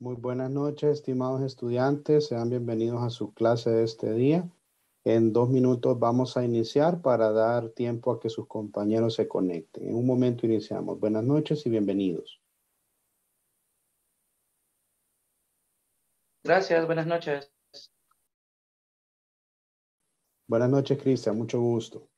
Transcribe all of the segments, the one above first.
Muy buenas noches, estimados estudiantes. Sean bienvenidos a su clase de este día. En dos minutos vamos a iniciar para dar tiempo a que sus compañeros se conecten. En un momento iniciamos. Buenas noches y bienvenidos. Gracias, buenas noches. Buenas noches, Cristian. Mucho gusto.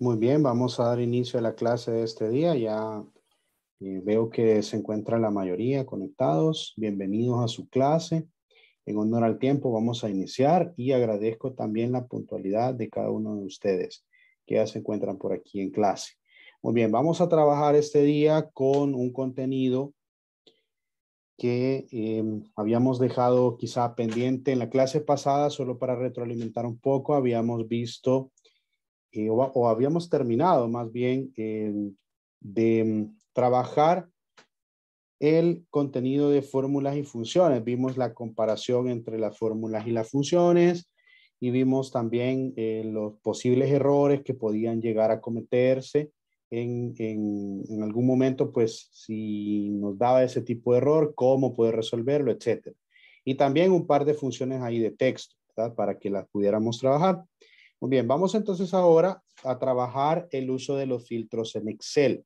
Muy bien, vamos a dar inicio a la clase de este día. Ya eh, veo que se encuentra la mayoría conectados. Bienvenidos a su clase. En honor al tiempo vamos a iniciar y agradezco también la puntualidad de cada uno de ustedes que ya se encuentran por aquí en clase. Muy bien, vamos a trabajar este día con un contenido que em, habíamos dejado quizá pendiente en la clase pasada, solo para retroalimentar un poco, habíamos visto eh, o, habíamos terminado más bien em, de em, trabajar el contenido de fórmulas y funciones. Vimos la comparación entre las fórmulas y las funciones y vimos también eh, los posibles errores que podían llegar a cometerse. En, algún momento, pues si nos daba ese tipo de error, cómo poder resolverlo, etcétera. Y también un par de funciones ahí de texto, Para que las pudiéramos trabajar. Muy bien, vamos entonces ahora a trabajar el uso de los filtros en Excel.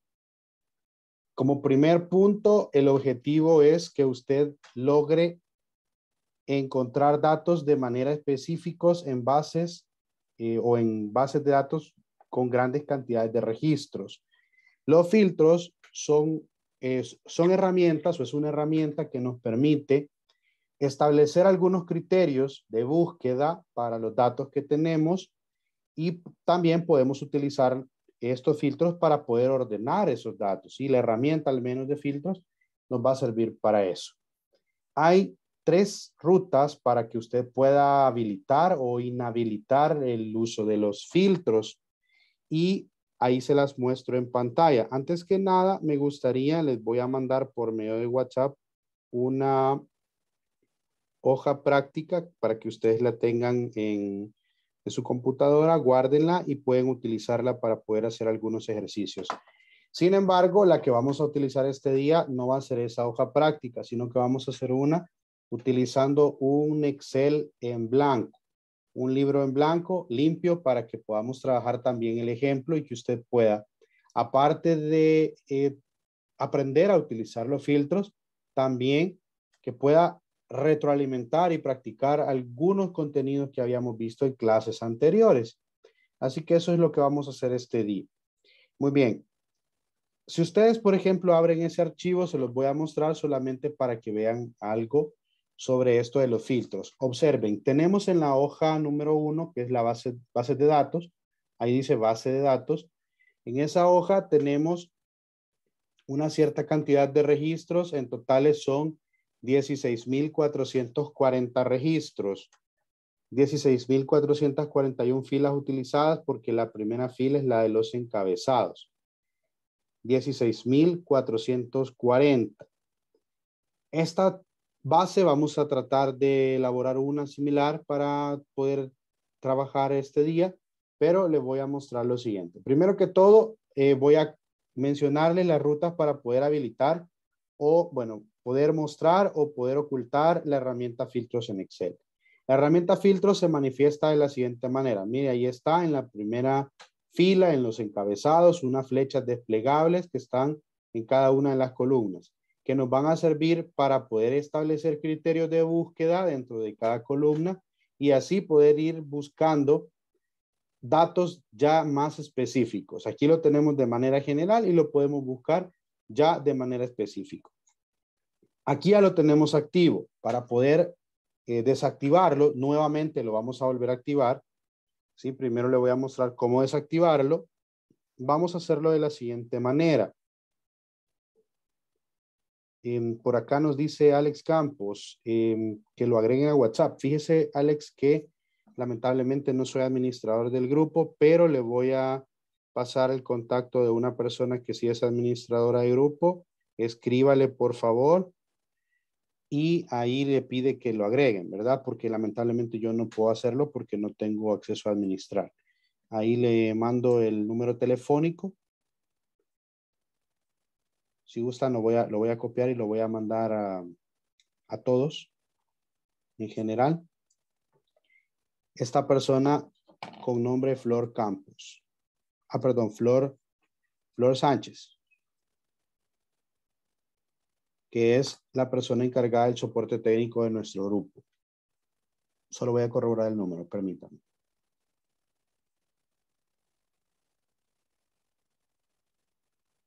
Como primer punto, el objetivo es que usted logre encontrar datos de manera específicos en bases eh, o en bases de datos con grandes cantidades de registros. Los filtros son herramientas o es una herramienta que nos permite establecer algunos criterios de búsqueda para los datos que tenemos y también podemos utilizar estos filtros para poder ordenar esos datos. Y la herramienta, al menos de filtros, nos va a servir para eso. Hay tres rutas para que usted pueda habilitar o inhabilitar el uso de los filtros y ahí se las muestro en pantalla. Antes que nada, me gustaría, les voy a mandar por medio de WhatsApp una hoja práctica para que ustedes la tengan en, de su computadora, guárdenla y pueden utilizarla para poder hacer algunos ejercicios. Sin embargo, la que vamos a utilizar este día no va a ser esa hoja práctica, sino que vamos a hacer una utilizando un Excel en blanco, un libro en blanco limpio para que podamos trabajar también el ejemplo y que usted pueda, aparte de eh, aprender a utilizar los filtros, también que pueda retroalimentar y practicar algunos contenidos que habíamos visto en clases anteriores. Así que eso es lo que vamos a hacer este día. Muy bien. Si ustedes, por ejemplo, abren ese archivo, se los voy a mostrar solamente para que vean algo sobre esto de los filtros. Observen, tenemos en la hoja número uno, que es la base, base de datos, ahí dice base de datos. En esa hoja tenemos una cierta cantidad de registros, en totales son 16.440 registros, 16.441 filas utilizadas porque la primera fila es la de los encabezados. 16.440. Esta base vamos a tratar de elaborar una similar para poder trabajar este día, pero les voy a mostrar lo siguiente. Primero que todo, eh, voy a mencionarle las rutas para poder habilitar o, bueno, poder mostrar o poder ocultar la herramienta filtros en Excel. La herramienta filtros se manifiesta de la siguiente manera. Mire, ahí está en la primera fila, en los encabezados, unas flechas desplegables que están en cada una de las columnas, que nos van a servir para poder establecer criterios de búsqueda dentro de cada columna y así poder ir buscando datos ya más específicos. Aquí lo tenemos de manera general y lo podemos buscar ya de manera específica. Aquí ya lo tenemos activo. Para poder eh, desactivarlo, nuevamente lo vamos a volver a activar. ¿sí? Primero le voy a mostrar cómo desactivarlo. Vamos a hacerlo de la siguiente manera. Em, por acá nos dice Alex Campos em, que lo agreguen a WhatsApp. Fíjese, Alex, que lamentablemente no soy administrador del grupo, pero le voy a pasar el contacto de una persona que sí es administradora de grupo. Escríbale, por favor, y ahí le pide que lo agreguen, ¿verdad? Porque lamentablemente yo no puedo hacerlo porque no tengo acceso a administrar. Ahí le mando el número telefónico. Si gusta lo voy a, lo voy a copiar y lo voy a mandar a, a todos en general. Esta persona con nombre Flor Campos. Ah, perdón, Flor, Flor Sánchez que es la persona encargada del soporte técnico de nuestro grupo. Solo voy a corroborar el número, permítanme.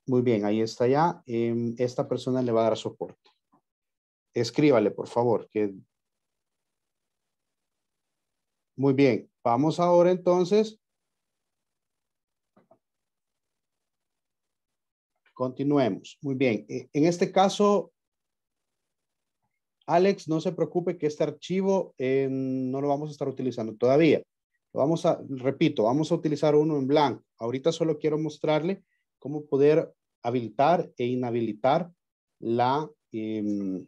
Muy bien, ahí está ya. Em, esta persona le va a dar soporte. Escríbale, por favor. Muy bien, vamos ahora entonces. Continuemos. Muy bien, e, en este caso Alex, no se preocupe que este archivo eh, no lo vamos a estar utilizando todavía. Vamos a, repito, vamos a utilizar uno en blanco. Ahorita solo quiero mostrarle cómo poder habilitar e inhabilitar la, em,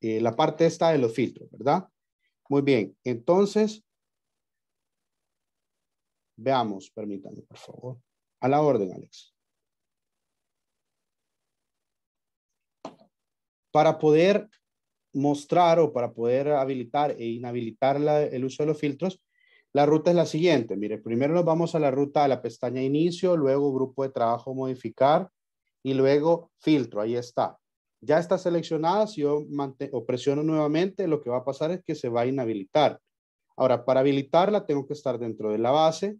eh, la parte esta de los filtros, ¿verdad? Muy bien, entonces, veamos, permítanme, por favor. A la orden, Alex. Para poder mostrar o para poder habilitar e inhabilitar el uso de los filtros, la ruta es la siguiente. Mire, primero nos vamos a la ruta a la pestaña inicio, luego grupo de trabajo modificar y luego filtro. Ahí está. Ya está seleccionada. Si yo o presiono nuevamente, lo que va a pasar es que se va a inhabilitar. Ahora, para habilitarla tengo que estar dentro de la base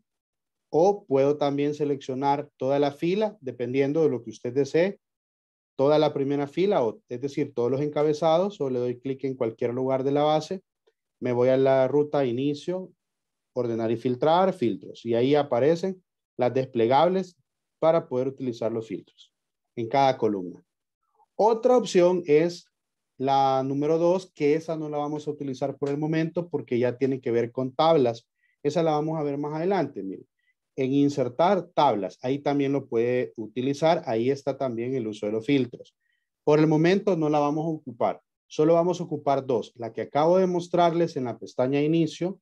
o puedo también seleccionar toda la fila, dependiendo de lo que usted desee, toda la primera fila, o, es decir, todos los encabezados, o le doy clic en cualquier lugar de la base, me voy a la ruta inicio, ordenar y filtrar, filtros, y ahí aparecen las desplegables para poder utilizar los filtros en cada columna. Otra opción es la número dos, que esa no la vamos a utilizar por el momento porque ya tiene que ver con tablas. Esa la vamos a ver más adelante. Miren en insertar tablas, ahí también lo puede utilizar, ahí está también el uso de los filtros. Por el momento no la vamos a ocupar, solo vamos a ocupar dos, la que acabo de mostrarles en la pestaña inicio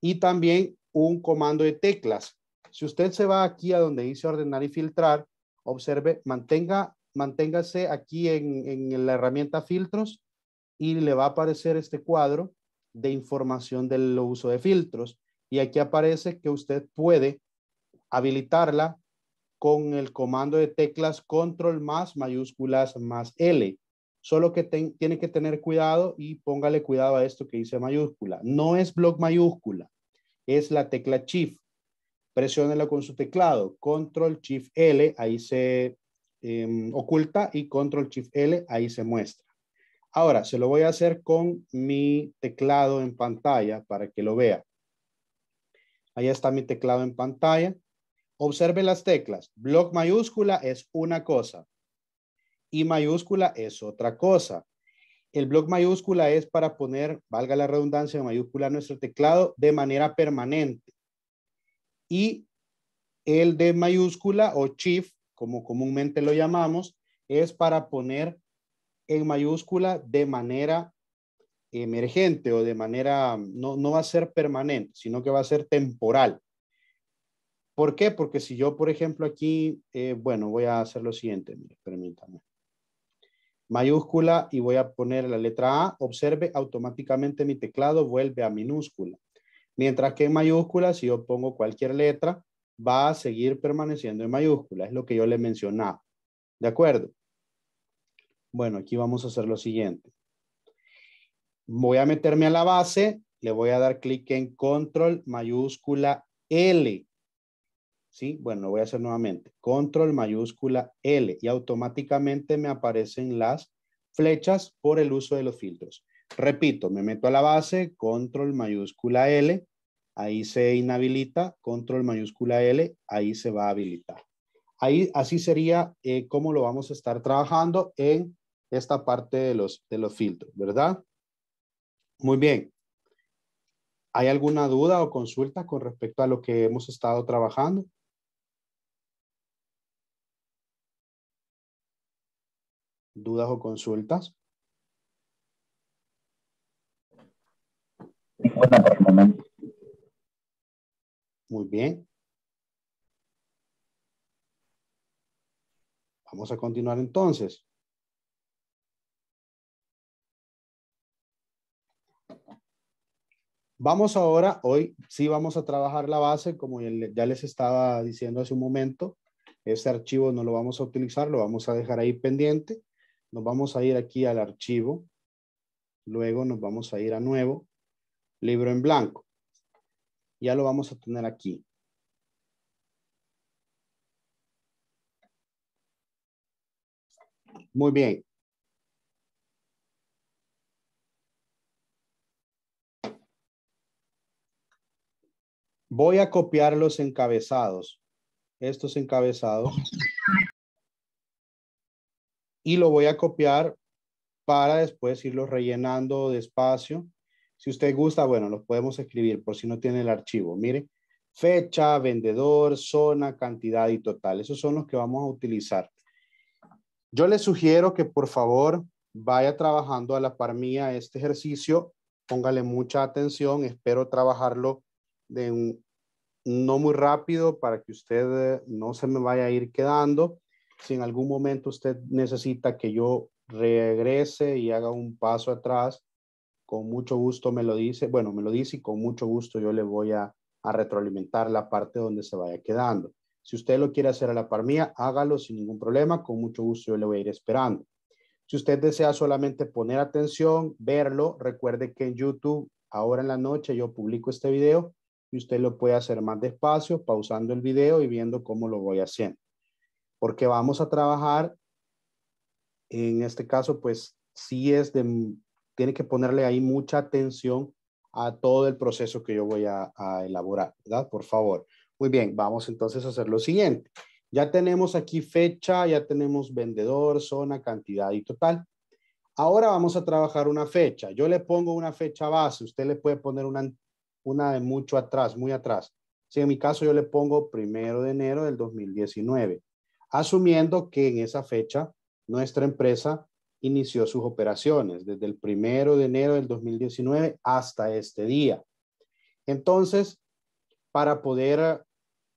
y también un comando de teclas. Si usted se va aquí a donde dice ordenar y filtrar, observe, mantenga, manténgase aquí en, en la herramienta filtros y le va a aparecer este cuadro de información del uso de filtros. Y aquí aparece que usted puede habilitarla con el comando de teclas control más mayúsculas más L. Solo que tiene que tener cuidado y póngale cuidado a esto que dice mayúscula. No es blog mayúscula, es la tecla shift. Presiónela con su teclado. Control shift L, ahí se em, oculta y control shift L, ahí se muestra. Ahora, se lo voy a hacer con mi teclado en pantalla para que lo vea. Ahí está mi teclado en pantalla. Observe las teclas. Block mayúscula es una cosa y mayúscula es otra cosa. El block mayúscula es para poner, valga la redundancia, en mayúscula nuestro teclado de manera permanente. Y el de mayúscula o shift, como comúnmente lo llamamos, es para poner en mayúscula de manera emergente o de manera, no, no va a ser permanente, sino que va a ser temporal. ¿Por qué? Porque si yo, por ejemplo, aquí, eh, bueno, voy a hacer lo siguiente, permítame. Mayúscula y voy a poner la letra A, observe automáticamente mi teclado vuelve a minúscula. Mientras que en mayúscula, si yo pongo cualquier letra, va a seguir permaneciendo en mayúscula, es lo que yo le mencionaba. ¿De acuerdo? Bueno, aquí vamos a hacer lo siguiente. Voy a meterme a la base, le voy a dar clic en control mayúscula L ¿sí? Bueno, lo voy a hacer nuevamente. Control mayúscula L y automáticamente me aparecen las flechas por el uso de los filtros. Repito, me meto a la base, control mayúscula L, ahí se inhabilita, control mayúscula L, ahí se va a habilitar. Ahí, así sería como eh, cómo lo vamos a estar trabajando en esta parte de los, de los filtros, ¿verdad? Muy bien. ¿Hay alguna duda o consulta con respecto a lo que hemos estado trabajando? dudas o consultas. Muy bien. Vamos a continuar entonces. Vamos ahora, hoy sí vamos a trabajar la base, como ya les estaba diciendo hace un momento, este archivo no lo vamos a utilizar, lo vamos a dejar ahí pendiente. Nos vamos a ir aquí al archivo. Luego nos vamos a ir a nuevo. Libro en blanco. Ya lo vamos a tener aquí. Muy bien. Voy a copiar los encabezados. Estos encabezados y lo voy a copiar para después irlo rellenando despacio. Si usted gusta, bueno, lo podemos escribir por si no tiene el archivo. Mire, fecha, vendedor, zona, cantidad y total. Esos son los que vamos a utilizar. Yo le sugiero que por favor vaya trabajando a la par mía este ejercicio. Póngale mucha atención. Espero trabajarlo de un, no muy rápido para que usted eh, no se me vaya a ir quedando si en algún momento usted necesita que yo regrese y haga un paso atrás, con mucho gusto me lo dice, bueno, me lo dice y con mucho gusto yo le voy a, retroalimentar la parte donde se vaya quedando. Si usted lo quiere hacer a la par mía, hágalo sin ningún problema, con mucho gusto yo le voy a ir esperando. Si usted desea solamente poner atención, verlo, recuerde que en YouTube, ahora en la noche, yo publico este video y usted lo puede hacer más despacio, pausando el video y viendo cómo lo voy haciendo porque vamos a trabajar, en este caso, pues sí es de, tiene que ponerle ahí mucha atención a todo el proceso que yo voy a, elaborar, ¿verdad? Por favor. Muy bien, vamos entonces a hacer lo siguiente. Ya tenemos aquí fecha, ya tenemos vendedor, zona, cantidad y total. Ahora vamos a trabajar una fecha. Yo le pongo una fecha base, usted le puede poner una, una de mucho atrás, muy atrás. Si en mi caso yo le pongo primero de enero del 2019 asumiendo que en esa fecha nuestra empresa inició sus operaciones desde el primero de enero del 2019 hasta este día. Entonces, para poder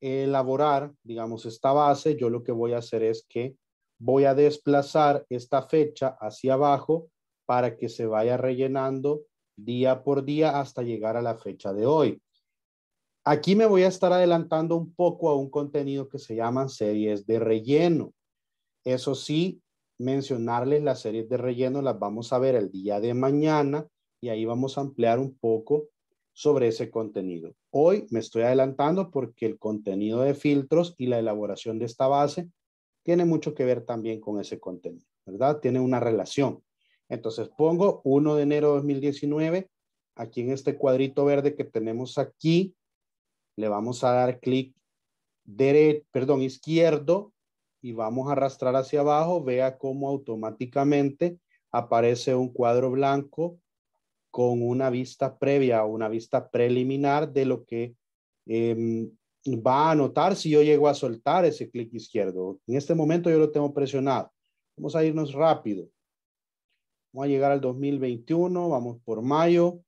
eh, elaborar, digamos, esta base, yo lo que voy a hacer es que voy a desplazar esta fecha hacia abajo para que se vaya rellenando día por día hasta llegar a la fecha de hoy. Aquí me voy a estar adelantando un poco a un contenido que se llaman series de relleno. Eso sí, mencionarles las series de relleno las vamos a ver el día de mañana y ahí vamos a ampliar un poco sobre ese contenido. Hoy me estoy adelantando porque el contenido de filtros y la elaboración de esta base tiene mucho que ver también con ese contenido, ¿verdad? Tiene una relación. Entonces pongo 1 de enero de 2019 aquí en este cuadrito verde que tenemos aquí le vamos a dar clic perdón, izquierdo y vamos a arrastrar hacia abajo. Vea cómo automáticamente aparece un cuadro blanco con una vista previa o una vista preliminar de lo que em, va a anotar si yo llego a soltar ese clic izquierdo. En este momento yo lo tengo presionado. Vamos a irnos rápido. Vamos a llegar al 2021, vamos por mayo.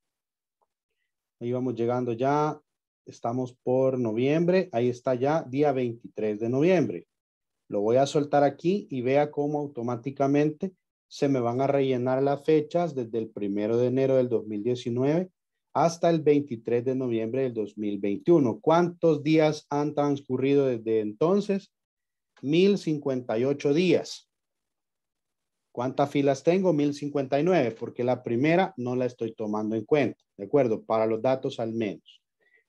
Ahí vamos llegando ya estamos por noviembre, ahí está ya, día 23 de noviembre. Lo voy a soltar aquí y vea cómo automáticamente se me van a rellenar las fechas desde el primero de enero del 2019 hasta el 23 de noviembre del 2021. ¿Cuántos días han transcurrido desde entonces? 1058 días. ¿Cuántas filas tengo? 1059, porque la primera no la estoy tomando en cuenta, ¿de acuerdo? Para los datos al menos.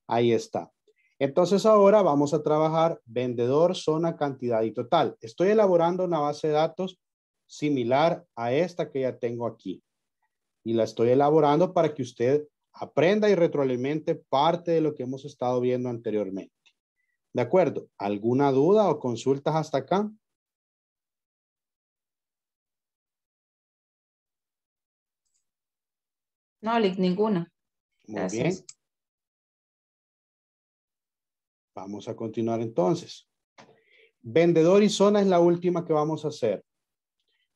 Ahí está. Entonces ahora vamos a trabajar vendedor, zona, cantidad y total. Estoy elaborando una base de datos similar a esta que ya tengo aquí. Y la estoy elaborando para que usted aprenda y retroalimente parte de lo que hemos estado viendo anteriormente. ¿De acuerdo? ¿Alguna duda o consultas hasta acá? No, ninguna. Muy bien. Vamos a continuar entonces. Vendedor y zona es la última que vamos a hacer.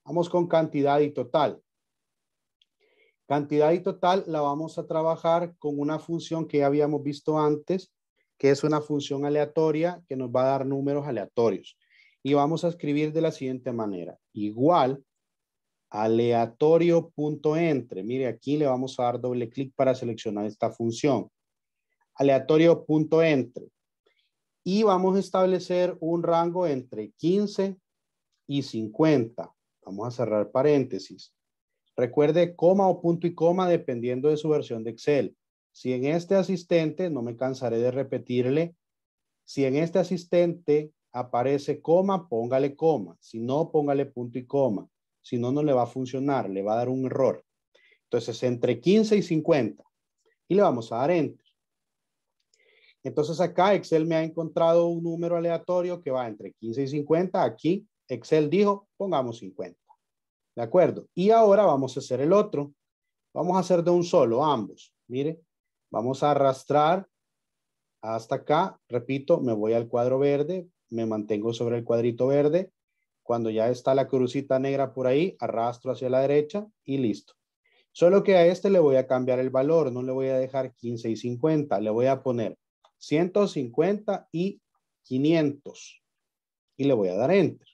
Vamos con cantidad y total. Cantidad y total la vamos a trabajar con una función que ya habíamos visto antes, que es una función aleatoria que nos va a dar números aleatorios. Y vamos a escribir de la siguiente manera. Igual aleatorio entre. Mire, aquí le vamos a dar doble clic para seleccionar esta función. Aleatorio entre y vamos a establecer un rango entre 15 y 50. Vamos a cerrar paréntesis. Recuerde coma o punto y coma dependiendo de su versión de Excel. Si en este asistente, no me cansaré de repetirle, si en este asistente aparece coma, póngale coma. Si no, póngale punto y coma. Si no, no le va a funcionar, le va a dar un error. Entonces, entre 15 y 50. Y le vamos a dar enter. Entonces acá Excel me ha encontrado un número aleatorio que va entre 15 y 50. Aquí Excel dijo, pongamos 50. ¿De acuerdo? Y ahora vamos a hacer el otro. Vamos a hacer de un solo ambos. Mire, vamos a arrastrar hasta acá. Repito, me voy al cuadro verde, me mantengo sobre el cuadrito verde. Cuando ya está la crucita negra por ahí, arrastro hacia la derecha y listo. Solo que a este le voy a cambiar el valor, no le voy a dejar 15 y 50, le voy a poner 150 y 500. Y le voy a dar Enter.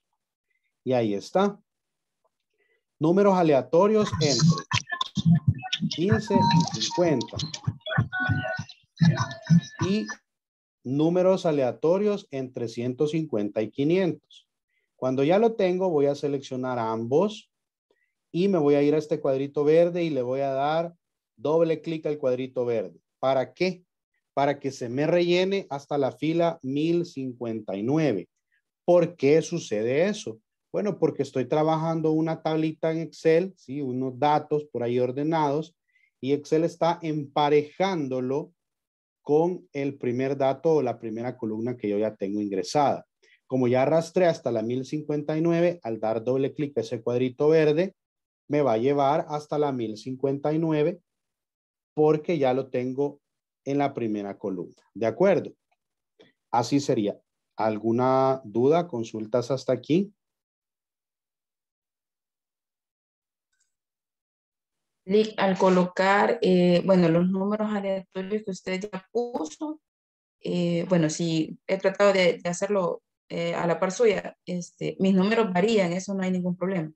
Y ahí está. Números aleatorios entre 15 y 50. Y números aleatorios entre 150 y 500. Cuando ya lo tengo, voy a seleccionar ambos y me voy a ir a este cuadrito verde y le voy a dar doble clic al cuadrito verde. ¿Para qué? para que se me rellene hasta la fila 1059. ¿Por qué sucede eso? Bueno, porque estoy trabajando una tablita en Excel, ¿sí? unos datos por ahí ordenados, y Excel está emparejándolo con el primer dato o la primera columna que yo ya tengo ingresada. Como ya arrastré hasta la 1059, al dar doble clic a ese cuadrito verde, me va a llevar hasta la 1059 porque ya lo tengo en la primera columna. ¿De acuerdo? Así sería. ¿Alguna duda, consultas hasta aquí? al colocar, eh, bueno, los números aleatorios que usted ya puso, eh, bueno, si he tratado de, hacerlo eh, a la par suya, este, mis números varían, eso no hay ningún problema.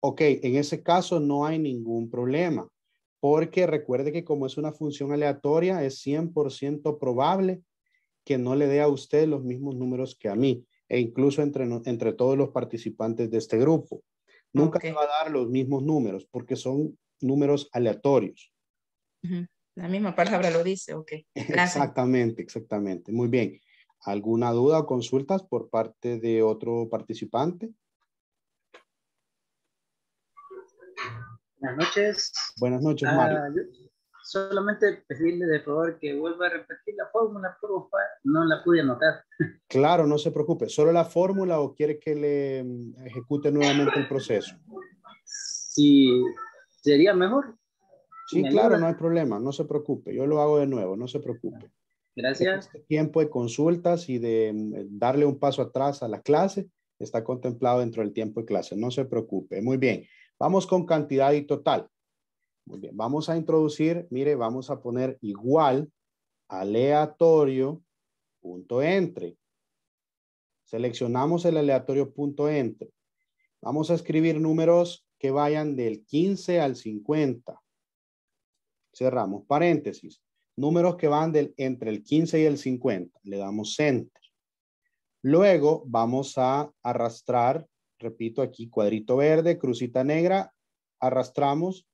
Ok, en ese caso no hay ningún problema porque recuerde que como es una función aleatoria, es 100% probable que no le dé a usted los mismos números que a mí, e incluso entre, entre todos los participantes de este grupo. Nunca va a dar los mismos números, porque son números aleatorios. La misma palabra lo dice, ok. Exactamente, exactamente. Muy bien. ¿Alguna duda o consultas por parte de otro participante? Buenas noches. Buenas noches, ah, Mario. solamente pedirle de favor que vuelva a repetir la fórmula, por no la pude anotar. Claro, no se preocupe. ¿Solo la fórmula o quiere que le mm, ejecute nuevamente el proceso? Sí, sería mejor. Sí, claro, no hay problema, no se preocupe. Yo lo hago de nuevo, no se preocupe. Gracias. tiempo de consultas y de mm, eh, darle un paso atrás a la clase está contemplado dentro del tiempo de clase, no se preocupe. Muy bien. Vamos con cantidad y total. Muy bien, vamos a introducir, mire, vamos a poner igual aleatorio punto entre. Seleccionamos el aleatorio punto entre. Vamos a escribir números que vayan del 15 al 50. Cerramos paréntesis. Números que van del, entre el 15 y el 50. Le damos enter. Luego vamos a arrastrar repito aquí, cuadrito verde, crucita negra, arrastramos,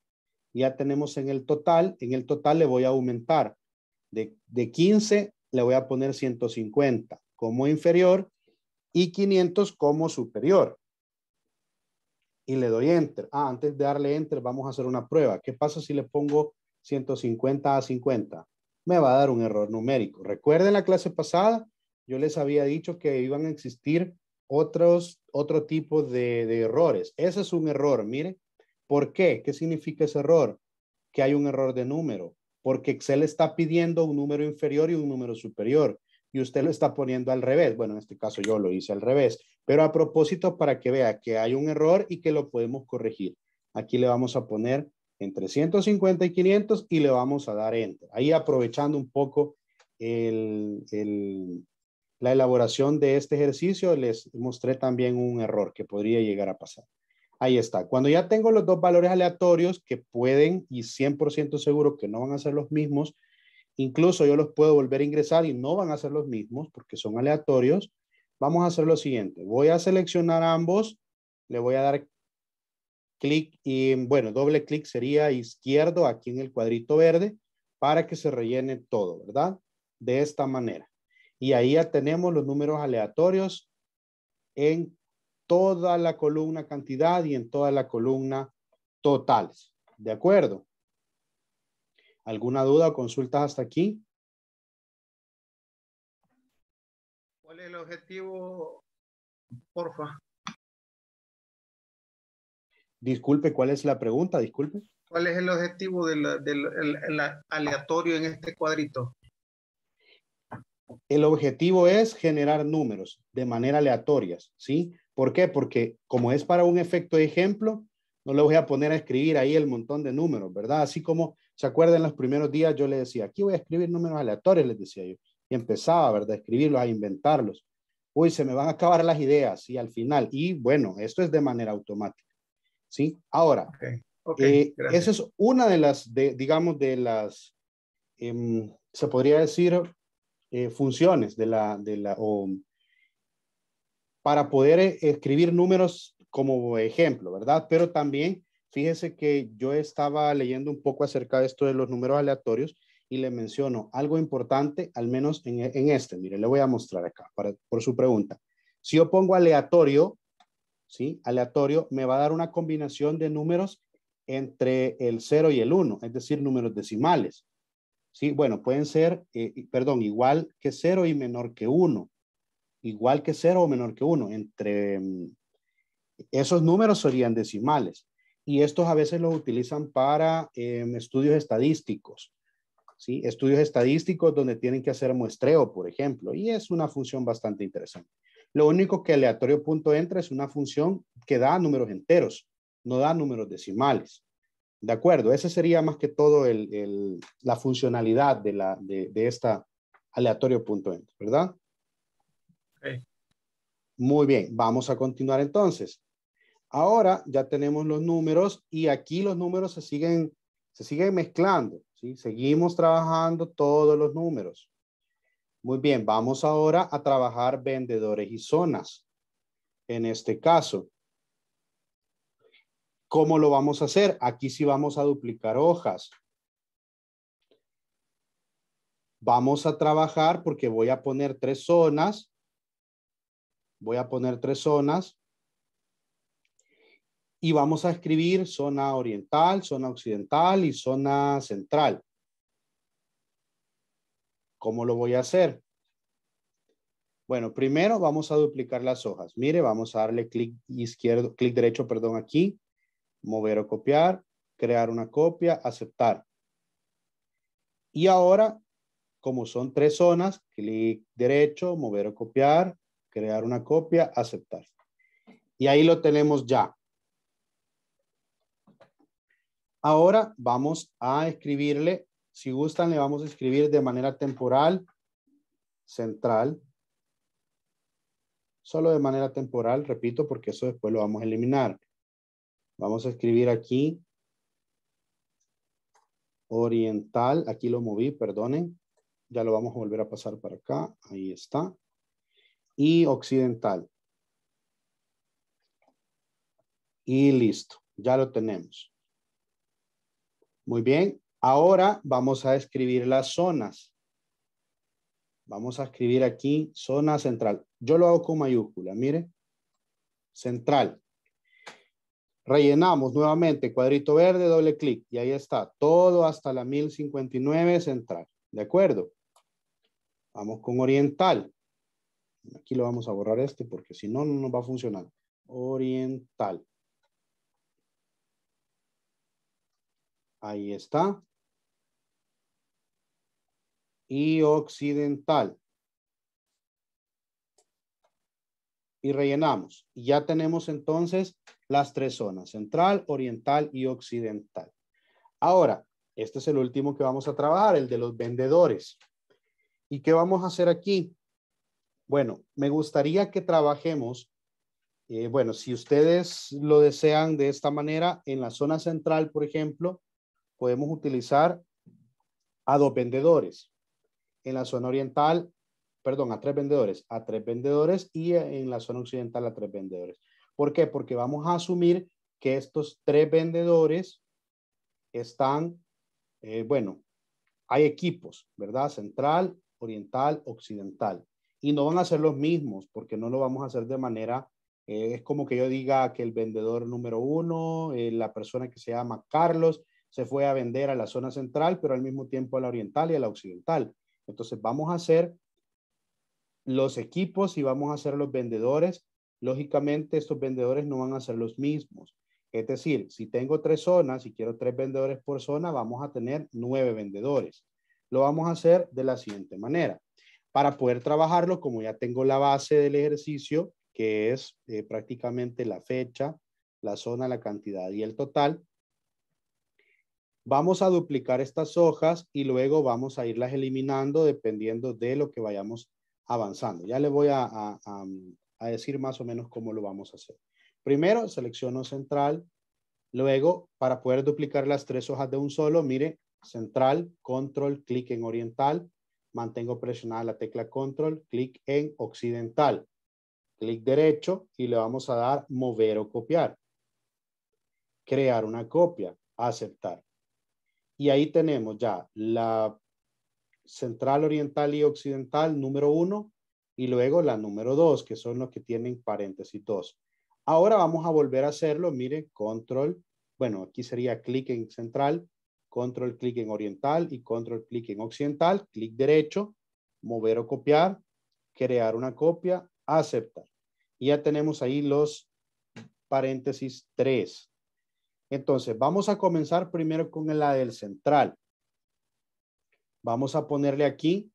ya tenemos en el total, en el total le voy a aumentar. De, de 15 le voy a poner 150 como inferior y 500 como superior. Y le doy enter. Ah, antes de darle enter vamos a hacer una prueba. ¿Qué pasa si le pongo 150 a 50? Me va a dar un error numérico. Recuerden la clase pasada, yo les había dicho que iban a existir otros, otro tipo de, errores. Ese es un error, mire. ¿Por qué? ¿Qué significa ese error? Que hay un error de número, porque Excel está pidiendo un número inferior y un número superior, y usted lo está poniendo al revés. Bueno, en este caso yo lo hice al revés, pero a propósito para que vea que hay un error y que lo podemos corregir. Aquí le vamos a poner entre 150 y 500 y le vamos a dar Enter. Ahí aprovechando un poco el, el, la elaboración de este ejercicio les mostré también un error que podría llegar a pasar. Ahí está. Cuando ya tengo los dos valores aleatorios que pueden y 100% seguro que no van a ser los mismos, incluso yo los puedo volver a ingresar y no van a ser los mismos porque son aleatorios, vamos a hacer lo siguiente. Voy a seleccionar ambos, le voy a dar clic y bueno, doble clic sería izquierdo aquí en el cuadrito verde para que se rellene todo, ¿verdad? De esta manera. Y ahí ya tenemos los números aleatorios en toda la columna cantidad y en toda la columna totales. ¿De acuerdo? ¿Alguna duda o consulta hasta aquí? ¿Cuál es el objetivo, porfa? Disculpe, ¿cuál es la pregunta? Disculpe. ¿Cuál es el objetivo del, aleatorio en este cuadrito? El objetivo es generar números de manera aleatoria, ¿sí? ¿Por qué? Porque como es para un efecto de ejemplo, no le voy a poner a escribir ahí el montón de números, ¿verdad? Así como, ¿se acuerdan? Los primeros días yo le decía, aquí voy a escribir números aleatorios, les decía yo. Y empezaba, ¿verdad? A escribirlos, a inventarlos. Uy, se me van a acabar las ideas y al final. Y bueno, esto es de manera automática, ¿sí? Ahora, eh, esa es una de las, digamos, de las, em, se podría decir, eh, funciones de la, de la o, para poder eh, escribir números como ejemplo, ¿verdad? Pero también, fíjese que yo estaba leyendo un poco acerca de esto de los números aleatorios y le menciono algo importante, al menos en, este. Mire, le voy a mostrar acá para, por su pregunta. Si yo pongo aleatorio, ¿sí? Aleatorio me va a dar una combinación de números entre el 0 y el 1, es decir, números decimales. Sí, bueno, pueden ser, eh, perdón, igual que 0 y menor que uno. Igual que cero o menor que 1. Entre mm, esos números serían decimales. Y estos a veces los utilizan para em, estudios estadísticos. ¿sí? Estudios estadísticos donde tienen que hacer muestreo, por ejemplo. Y es una función bastante interesante. Lo único que aleatorio punto entra es una función que da números enteros, no da números decimales. De acuerdo, esa sería más que todo la funcionalidad de, la, de, punto esta ¿verdad? Muy bien, vamos a continuar entonces. Ahora ya tenemos los números y aquí los números se siguen, se siguen mezclando. ¿sí? Seguimos trabajando todos los números. Muy bien, vamos ahora a trabajar vendedores y zonas. En este caso, ¿Cómo lo vamos a hacer? Aquí sí vamos a duplicar hojas. Vamos a trabajar porque voy a poner tres zonas. Voy a poner tres zonas. Y vamos a escribir zona oriental, zona occidental y zona central. ¿Cómo lo voy a hacer? Bueno, primero vamos a duplicar las hojas. Mire, vamos a darle clic izquierdo, clic derecho, perdón, aquí mover o copiar, crear una copia, aceptar. Y ahora, como son tres zonas, clic derecho, mover o copiar, crear una copia, aceptar. Y ahí lo tenemos ya. Ahora vamos a escribirle, si gustan le vamos a escribir de manera temporal, central, solo de manera temporal, repito, porque eso después lo vamos a eliminar. Vamos a escribir aquí oriental. Aquí lo moví, perdonen. Ya lo vamos a volver a pasar para acá. Ahí está. Y occidental. Y listo. Ya lo tenemos. Muy bien. Ahora vamos a escribir las zonas. Vamos a escribir aquí zona central. Yo lo hago con mayúscula, mire. Central. Rellenamos nuevamente cuadrito verde, doble clic y ahí está, todo hasta la 1059 central. ¿De acuerdo? Vamos con oriental. Aquí lo vamos a borrar este porque si no, no nos va a funcionar. Oriental. Ahí está. Y occidental. Y rellenamos. Y ya tenemos entonces las tres zonas, central, oriental y occidental. Ahora, este es el último que vamos a trabajar, el de los vendedores. ¿Y qué vamos a hacer aquí? Bueno, me gustaría que trabajemos, eh, bueno, si ustedes lo desean de esta manera, en la zona central, por ejemplo, podemos utilizar a dos vendedores. En la zona oriental, perdón, a tres vendedores, a tres vendedores y en la zona occidental a tres vendedores. ¿Por qué? Porque vamos a asumir que estos tres vendedores están, eh, bueno, hay equipos, ¿verdad? Central, oriental, occidental. Y no van a ser los mismos porque no lo vamos a hacer de manera, eh, es como que yo diga que el vendedor número uno, eh, la persona que se llama Carlos, se fue a vender a la zona central, pero al mismo tiempo a la oriental y a la occidental. Entonces vamos a hacer los equipos y vamos a hacer los vendedores lógicamente estos vendedores no van a ser los mismos. Es decir, si tengo tres zonas y quiero tres vendedores por zona, vamos a tener nueve vendedores. Lo vamos a hacer de la siguiente manera. Para poder trabajarlo, como ya tengo la base del ejercicio, que es eh, prácticamente la fecha, la zona, la cantidad y el total, vamos a duplicar estas hojas y luego vamos a irlas eliminando dependiendo de lo que vayamos avanzando. Ya le voy a a decir más o menos cómo lo vamos a hacer. Primero, selecciono central. Luego, para poder duplicar las tres hojas de un solo, mire, central, control, clic en oriental. Mantengo presionada la tecla control, clic en occidental. Clic derecho y le vamos a dar mover o copiar. Crear una copia, aceptar. Y ahí tenemos ya la central, oriental y occidental número uno y luego la número 2, que son los que tienen paréntesis 2. Ahora vamos a volver a hacerlo, mire, control, bueno, aquí sería clic en central, control clic en oriental y control clic en occidental, clic derecho, mover o copiar, crear una copia, aceptar. Y ya tenemos ahí los paréntesis 3. Entonces, vamos a comenzar primero con la del central. Vamos a ponerle aquí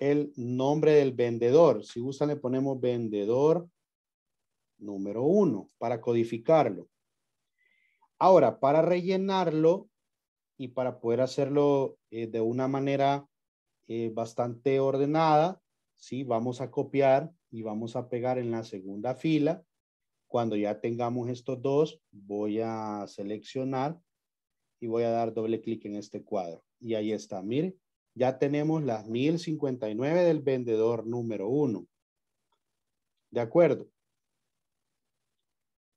el nombre del vendedor. Si gustan, le ponemos vendedor número uno para codificarlo. Ahora, para rellenarlo y para poder hacerlo eh, de una manera eh, bastante ordenada, ¿sí? vamos a copiar y vamos a pegar en la segunda fila. Cuando ya tengamos estos dos, voy a seleccionar y voy a dar doble clic en este cuadro. Y ahí está, mire, ya tenemos las 1059 del vendedor número 1. ¿De acuerdo?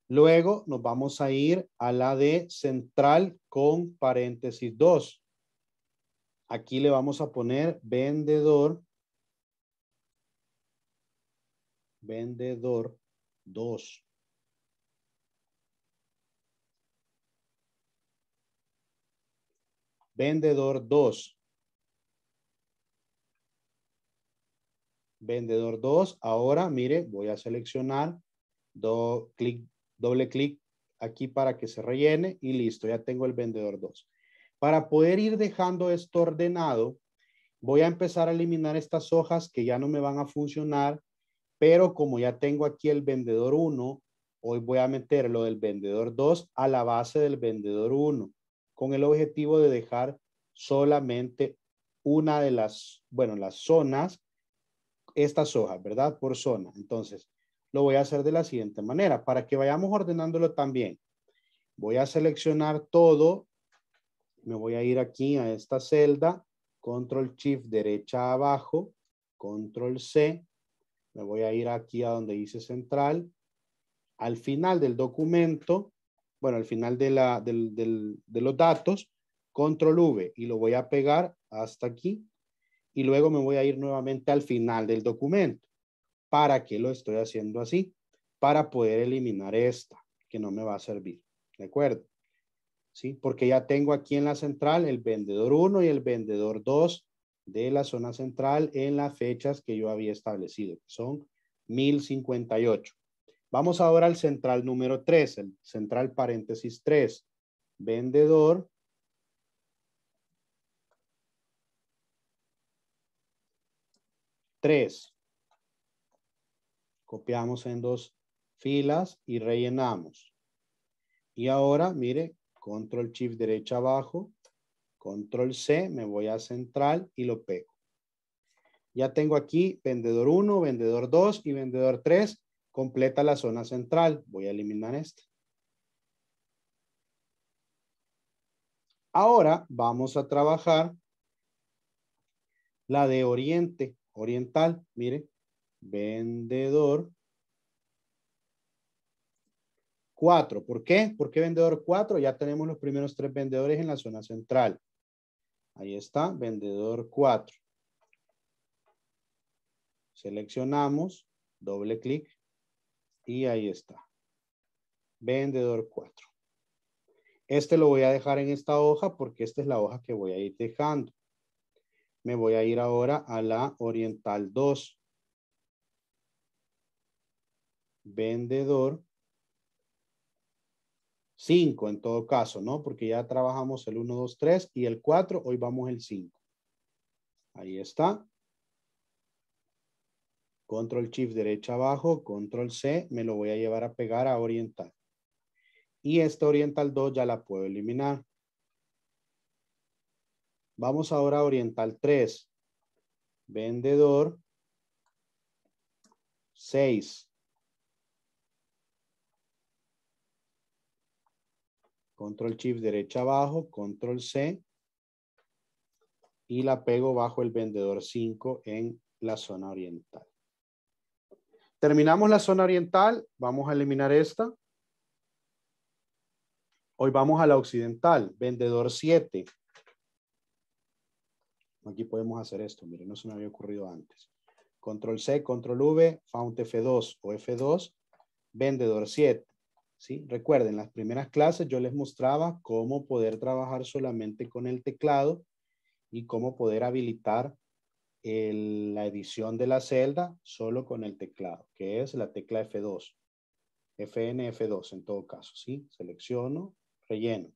Luego nos vamos a ir a la de central con paréntesis 2. Aquí le vamos a poner vendedor. Vendedor 2. Vendedor 2. vendedor 2. Ahora, mire, voy a seleccionar, do, clic, doble clic aquí para que se rellene y listo, ya tengo el vendedor 2. Para poder ir dejando esto ordenado, voy a empezar a eliminar estas hojas que ya no me van a funcionar, pero como ya tengo aquí el vendedor 1, hoy voy a meter lo del vendedor 2 a la base del vendedor 1, con el objetivo de dejar solamente una de las, bueno, las zonas estas hojas, ¿verdad? Por zona. Entonces, lo voy a hacer de la siguiente manera. Para que vayamos ordenándolo también, voy a seleccionar todo. Me voy a ir aquí a esta celda, control shift derecha abajo, control C. Me voy a ir aquí a donde dice central. Al final del documento, bueno, al final de, la, del, de los datos, control V y lo voy a pegar hasta aquí y luego me voy a ir nuevamente al final del documento. ¿Para qué lo estoy haciendo así? Para poder eliminar esta, que no me va a servir. ¿De acuerdo? ¿Sí? Porque ya tengo aquí en la central el vendedor 1 y el vendedor 2 de la zona central en las fechas que yo había establecido, que son 1058. Vamos ahora al central número 3, el central paréntesis 3, vendedor 3. Copiamos en dos filas y rellenamos. Y ahora, mire, control shift derecha abajo, control C, me voy a central y lo pego. Ya tengo aquí vendedor 1, vendedor 2 y vendedor 3. Completa la zona central. Voy a eliminar esta Ahora vamos a trabajar la de oriente oriental, mire, vendedor 4. ¿Por qué? ¿Por qué vendedor 4? Ya tenemos los primeros tres vendedores en la zona central. Ahí está, vendedor 4. Seleccionamos, doble clic y ahí está. Vendedor 4. Este lo voy a dejar en esta hoja porque esta es la hoja que voy a ir dejando. Me voy a ir ahora a la Oriental 2. Vendedor. 5 en todo caso, ¿no? Porque ya trabajamos el 1, 2, 3 y el 4. Hoy vamos el 5. Ahí está. Control Shift derecha abajo, Control C, me lo voy a llevar a pegar a Oriental. Y esta Oriental 2 ya la puedo eliminar. Vamos ahora a Oriental 3. Vendedor 6. Control Shift derecha abajo, Control C. Y la pego bajo el vendedor 5 en la zona oriental. Terminamos la zona oriental. Vamos a eliminar esta. Hoy vamos a la occidental. Vendedor 7. Aquí podemos hacer esto, miren, no se me había ocurrido antes. Control C, Control V, Fount F2 o F2, Vendedor 7. ¿sí? Recuerden, las primeras clases yo les mostraba cómo poder trabajar solamente con el teclado y cómo poder habilitar la edición de la celda solo con el teclado, que es la tecla F2. FN F2 en todo caso, ¿sí? Selecciono, relleno.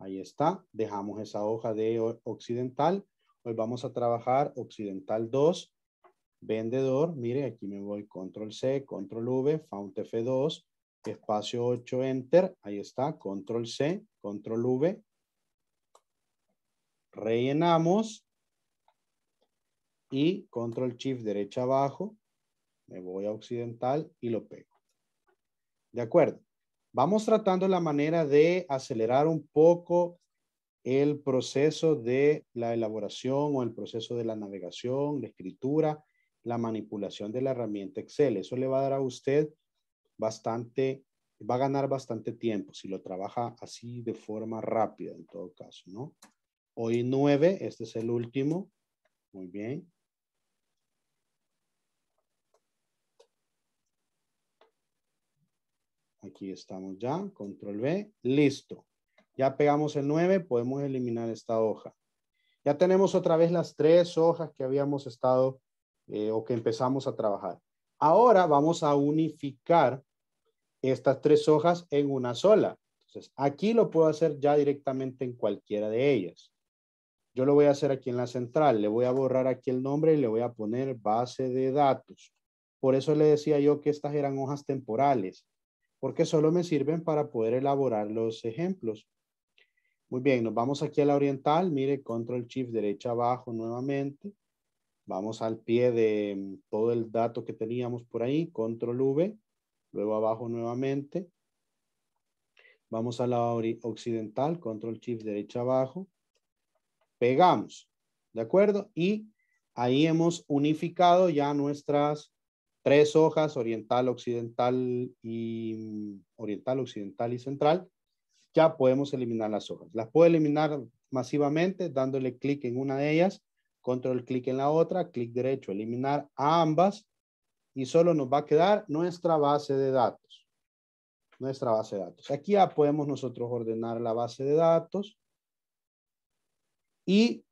Ahí está, dejamos esa hoja de occidental. Hoy vamos a trabajar occidental 2, vendedor. Mire, aquí me voy control C, control V, fount F2, espacio 8, enter. Ahí está, control C, control V. Rellenamos y control shift derecha abajo. Me voy a occidental y lo pego. De acuerdo. Vamos tratando la manera de acelerar un poco el proceso de la elaboración o el proceso de la navegación, la escritura, la manipulación de la herramienta Excel. Eso le va a dar a usted bastante, va a ganar bastante tiempo si lo trabaja así de forma rápida en todo caso, ¿no? Hoy nueve, este es el último. Muy bien. Aquí estamos ya, control B, listo. Ya pegamos el 9, podemos eliminar esta hoja. Ya tenemos otra vez las tres hojas que habíamos estado eh, o que empezamos a trabajar. Ahora vamos a unificar estas tres hojas en una sola. Entonces, aquí lo puedo hacer ya directamente en cualquiera de ellas. Yo lo voy a hacer aquí en la central. Le voy a borrar aquí el nombre y le voy a poner base de datos. Por eso le decía yo que estas eran hojas temporales porque solo me sirven para poder elaborar los ejemplos. Muy bien, nos vamos aquí a la oriental. Mire, control shift derecha abajo nuevamente. Vamos al pie de mm, todo el dato que teníamos por ahí. Control V. Luego abajo nuevamente. Vamos a la occidental. Control shift derecha abajo. Pegamos. ¿De acuerdo? Y ahí hemos unificado ya nuestras tres hojas, oriental, occidental y mm, oriental, occidental y central, ya podemos eliminar las hojas. Las puedo eliminar masivamente dándole clic en una de ellas, control clic en la otra, clic derecho, eliminar ambas y solo nos va a quedar nuestra base de datos. Nuestra base de datos. Aquí ya podemos nosotros ordenar la base de datos y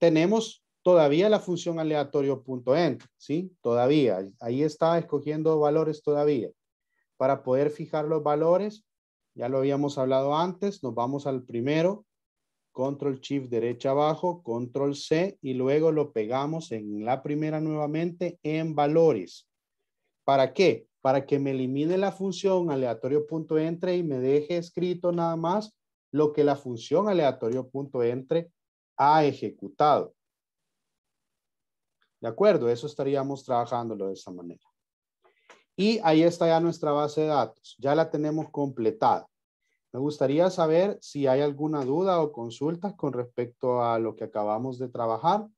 tenemos todavía la función aleatorio.end, ¿sí? Todavía, ahí está escogiendo valores todavía. Para poder fijar los valores, ya lo habíamos hablado antes, nos vamos al primero, control shift derecha abajo, control C y luego lo pegamos en la primera nuevamente en valores. ¿Para qué? Para que me elimine la función entre y me deje escrito nada más lo que la función entre ha ejecutado. ¿De acuerdo? Eso estaríamos trabajándolo de esa manera. Y ahí está ya nuestra base de datos. Ya la tenemos completada. Me gustaría saber si hay alguna duda o consulta con respecto a lo que acabamos de trabajar.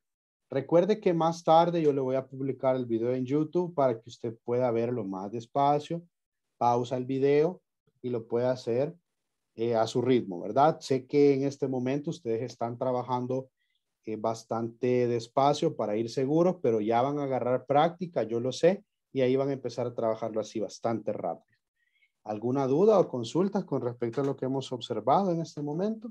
Recuerde que más tarde yo le voy a publicar el video en YouTube para que usted pueda verlo más despacio. Pausa el video y lo pueda hacer eh, a su ritmo, ¿verdad? Sé que en este momento ustedes están trabajando eh, bastante despacio para ir seguros, pero ya van a agarrar práctica, yo lo sé, y ahí van a empezar a trabajarlo así bastante rápido. ¿Alguna duda o consultas con respecto a lo que hemos observado en este momento?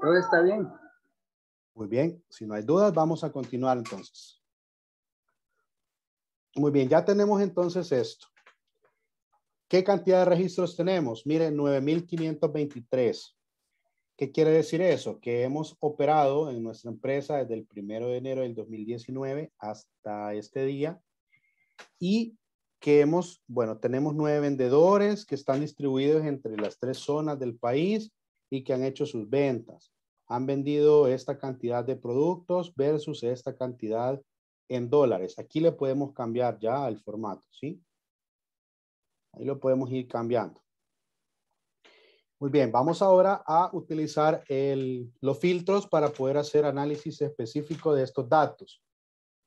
Todo está bien. Muy bien, si no hay dudas, vamos a continuar entonces. Muy bien, ya tenemos entonces esto. ¿Qué cantidad de registros tenemos? Miren, 9,523. ¿Qué quiere decir eso? Que hemos operado en nuestra empresa desde el primero de enero del 2019 hasta este día y que hemos, bueno, tenemos nueve vendedores que están distribuidos entre las tres zonas del país y que han hecho sus ventas. Han vendido esta cantidad de productos versus esta cantidad en dólares. Aquí le podemos cambiar ya el formato, ¿sí? Ahí lo podemos ir cambiando. Muy bien, vamos ahora a utilizar el, los filtros para poder hacer análisis específico de estos datos.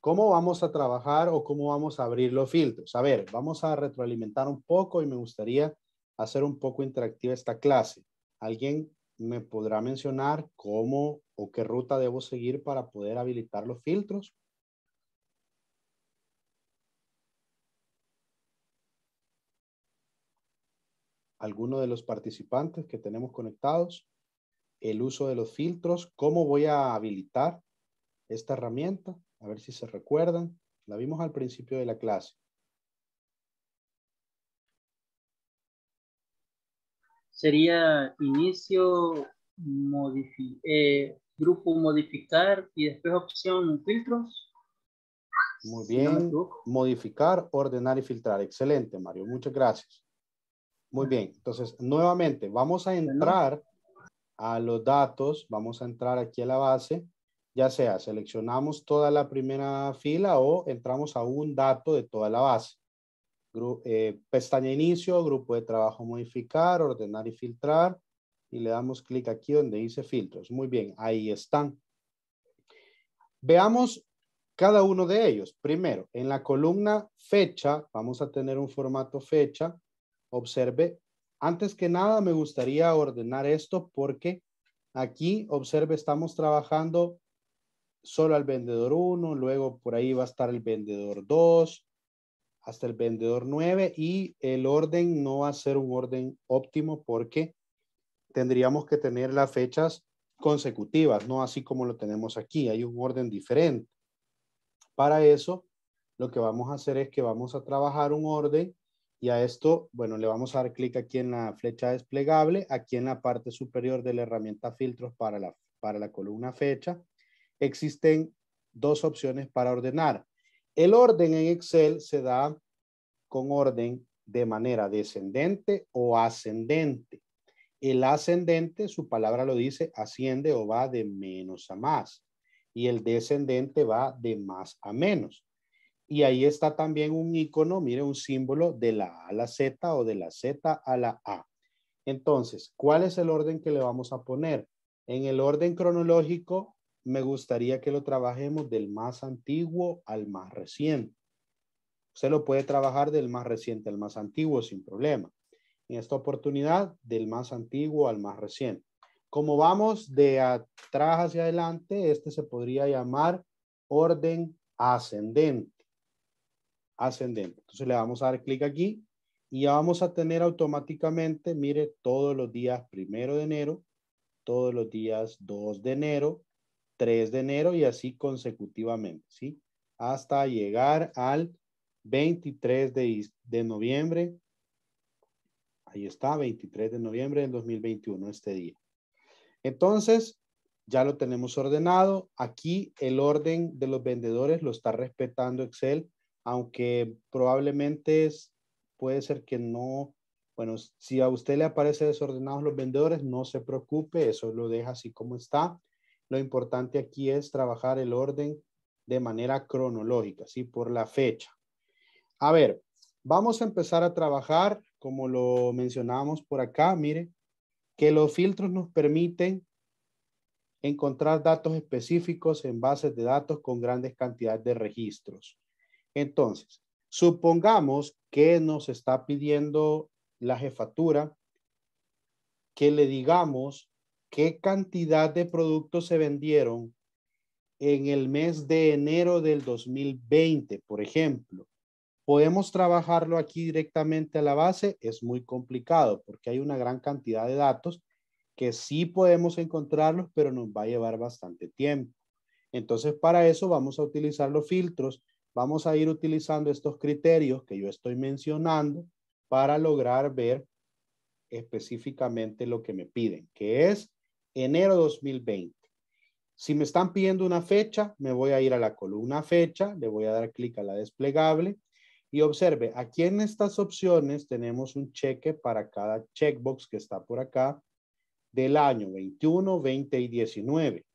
¿Cómo vamos a trabajar o cómo vamos a abrir los filtros? A ver, vamos a retroalimentar un poco y me gustaría hacer un poco interactiva esta clase. ¿Alguien me podrá mencionar cómo o qué ruta debo seguir para poder habilitar los filtros? alguno de los participantes que tenemos conectados, el uso de los filtros, cómo voy a habilitar esta herramienta, a ver si se recuerdan. La vimos al principio de la clase. Sería inicio, eh, grupo modificar y después opción filtros. Muy bien, modificar, ordenar y filtrar. Excelente, Mario. Muchas gracias. Muy bien, entonces nuevamente vamos a entrar a los datos, vamos a entrar aquí a la base, ya sea seleccionamos toda la primera fila o entramos a un dato de toda la base. Eh, pestaña inicio, grupo de trabajo modificar, ordenar y filtrar y le damos clic aquí donde dice filtros. Muy bien, ahí están. Veamos cada uno de ellos. Primero, en la columna fecha, vamos a tener un formato fecha observe, antes que nada me gustaría ordenar esto porque aquí, observe, estamos trabajando solo al vendedor 1, luego por ahí va a estar el vendedor 2, hasta el vendedor 9 y el orden no va a ser un orden óptimo porque tendríamos que tener las fechas consecutivas, no así como lo tenemos aquí, hay un orden diferente. Para eso, lo que vamos a hacer es que vamos a trabajar un orden y a esto, bueno, le vamos a dar clic aquí en la flecha desplegable, aquí en la parte superior de la herramienta filtros para la, para la columna fecha. Existen dos opciones para ordenar. El orden en Excel se da con orden de manera descendente o ascendente. El ascendente, su palabra lo dice, asciende o va de menos a más. Y el descendente va de más a menos. Y ahí está también un icono, mire, un símbolo de la A a la Z o de la Z a la A. Entonces, ¿cuál es el orden que le vamos a poner? En el orden cronológico, me gustaría que lo trabajemos del más antiguo al más reciente. se lo puede trabajar del más reciente al más antiguo sin problema. En esta oportunidad, del más antiguo al más reciente. Como vamos de atrás hacia adelante, este se podría llamar orden ascendente ascendente. Entonces le vamos a dar clic aquí y ya vamos a tener automáticamente, mire, todos los días primero de enero, todos los días 2 de enero, 3 de enero y así consecutivamente, ¿sí? Hasta llegar al 23 de, de noviembre. Ahí está, 23 de noviembre del 2021, este día. Entonces, ya lo tenemos ordenado. Aquí el orden de los vendedores lo está respetando Excel aunque probablemente puede ser que no, bueno, si a usted le aparece desordenados los vendedores, no se preocupe, eso lo deja así como está. Lo importante aquí es trabajar el orden de manera cronológica, ¿sí? Por la fecha. A ver, vamos a empezar a trabajar, como lo mencionamos por acá, mire, que los filtros nos permiten encontrar datos específicos en bases de datos con grandes cantidades de registros. Entonces, supongamos que nos está pidiendo la jefatura que le digamos qué cantidad de productos se vendieron en el mes de enero del 2020, por ejemplo. ¿Podemos trabajarlo aquí directamente a la base? Es muy complicado porque hay una gran cantidad de datos que sí podemos encontrarlos, pero nos va a llevar bastante tiempo. Entonces, para eso vamos a utilizar los filtros vamos a ir utilizando estos criterios que yo estoy mencionando para lograr ver específicamente lo que me piden, que es enero 2020. Si me están pidiendo una fecha, me voy a ir a la columna fecha, le voy a dar clic a la desplegable y observe, aquí en estas opciones tenemos un cheque para cada checkbox que está por acá del año 21, 20 y 19.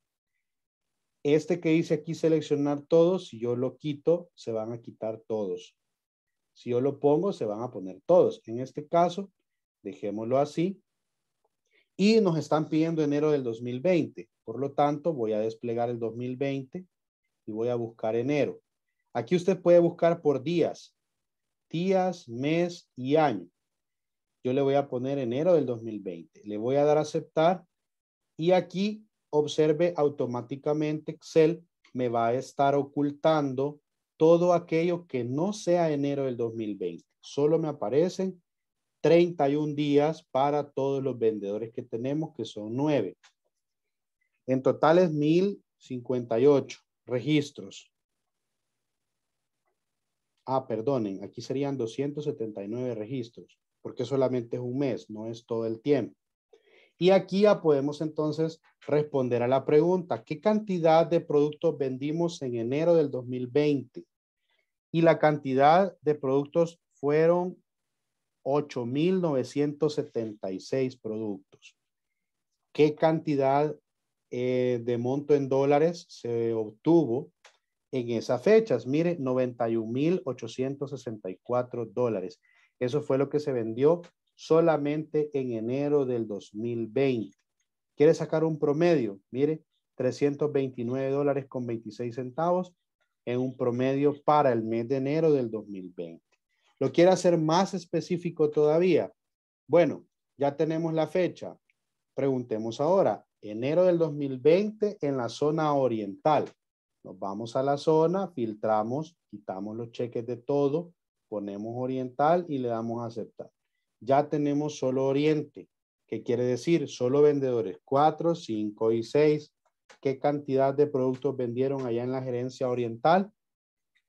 Este que dice aquí seleccionar todos, si yo lo quito, se van a quitar todos. Si yo lo pongo, se van a poner todos. En este caso, dejémoslo así. Y nos están pidiendo enero del 2020. Por lo tanto, voy a desplegar el 2020 y voy a buscar enero. Aquí usted puede buscar por días, días, mes y año. Yo le voy a poner enero del 2020. Le voy a dar a aceptar y aquí observe automáticamente Excel me va a estar ocultando todo aquello que no sea enero del 2020. Solo me aparecen 31 días para todos los vendedores que tenemos, que son 9. En total es 1058 registros. Ah, perdonen, aquí serían 279 registros, porque solamente es un mes, no es todo el tiempo. Y aquí ya podemos entonces responder a la pregunta, ¿qué cantidad de productos vendimos en enero del 2020? Y la cantidad de productos fueron 8.976 productos. ¿Qué cantidad eh, de monto en dólares se obtuvo en esas fechas? Mire, 91.864 dólares. Eso fue lo que se vendió solamente en enero del 2020. ¿Quiere sacar un promedio? Mire, 329 dólares con 26 centavos en un promedio para el mes de enero del 2020. ¿Lo quiere hacer más específico todavía? Bueno, ya tenemos la fecha. Preguntemos ahora, enero del 2020 en la zona oriental. Nos vamos a la zona, filtramos, quitamos los cheques de todo, ponemos oriental y le damos a aceptar ya tenemos solo Oriente, que quiere decir solo vendedores 4, 5 y 6. ¿Qué cantidad de productos vendieron allá en la gerencia oriental?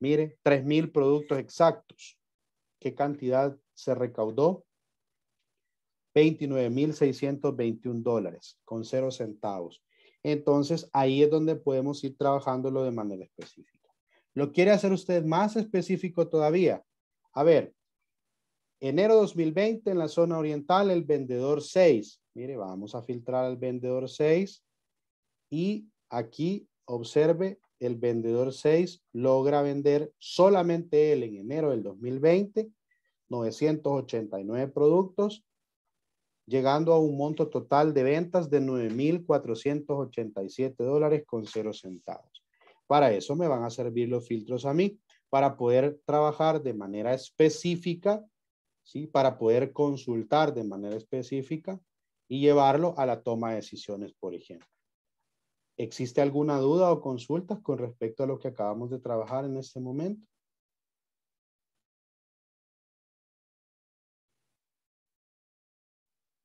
Mire, 3.000 productos exactos. ¿Qué cantidad se recaudó? 29.621 dólares con cero centavos. Entonces, ahí es donde podemos ir trabajándolo de manera específica. ¿Lo quiere hacer usted más específico todavía? A ver, Enero 2020 en la zona oriental, el vendedor 6. Mire, vamos a filtrar al vendedor 6 y aquí observe, el vendedor 6 logra vender solamente él en enero del 2020 989 productos, llegando a un monto total de ventas de 9.487 dólares con 0 centavos. Para eso me van a servir los filtros a mí, para poder trabajar de manera específica para poder consultar de manera específica y llevarlo a la toma de decisiones, por ejemplo. ¿Existe alguna duda o consulta con respecto a lo que acabamos de trabajar en este momento?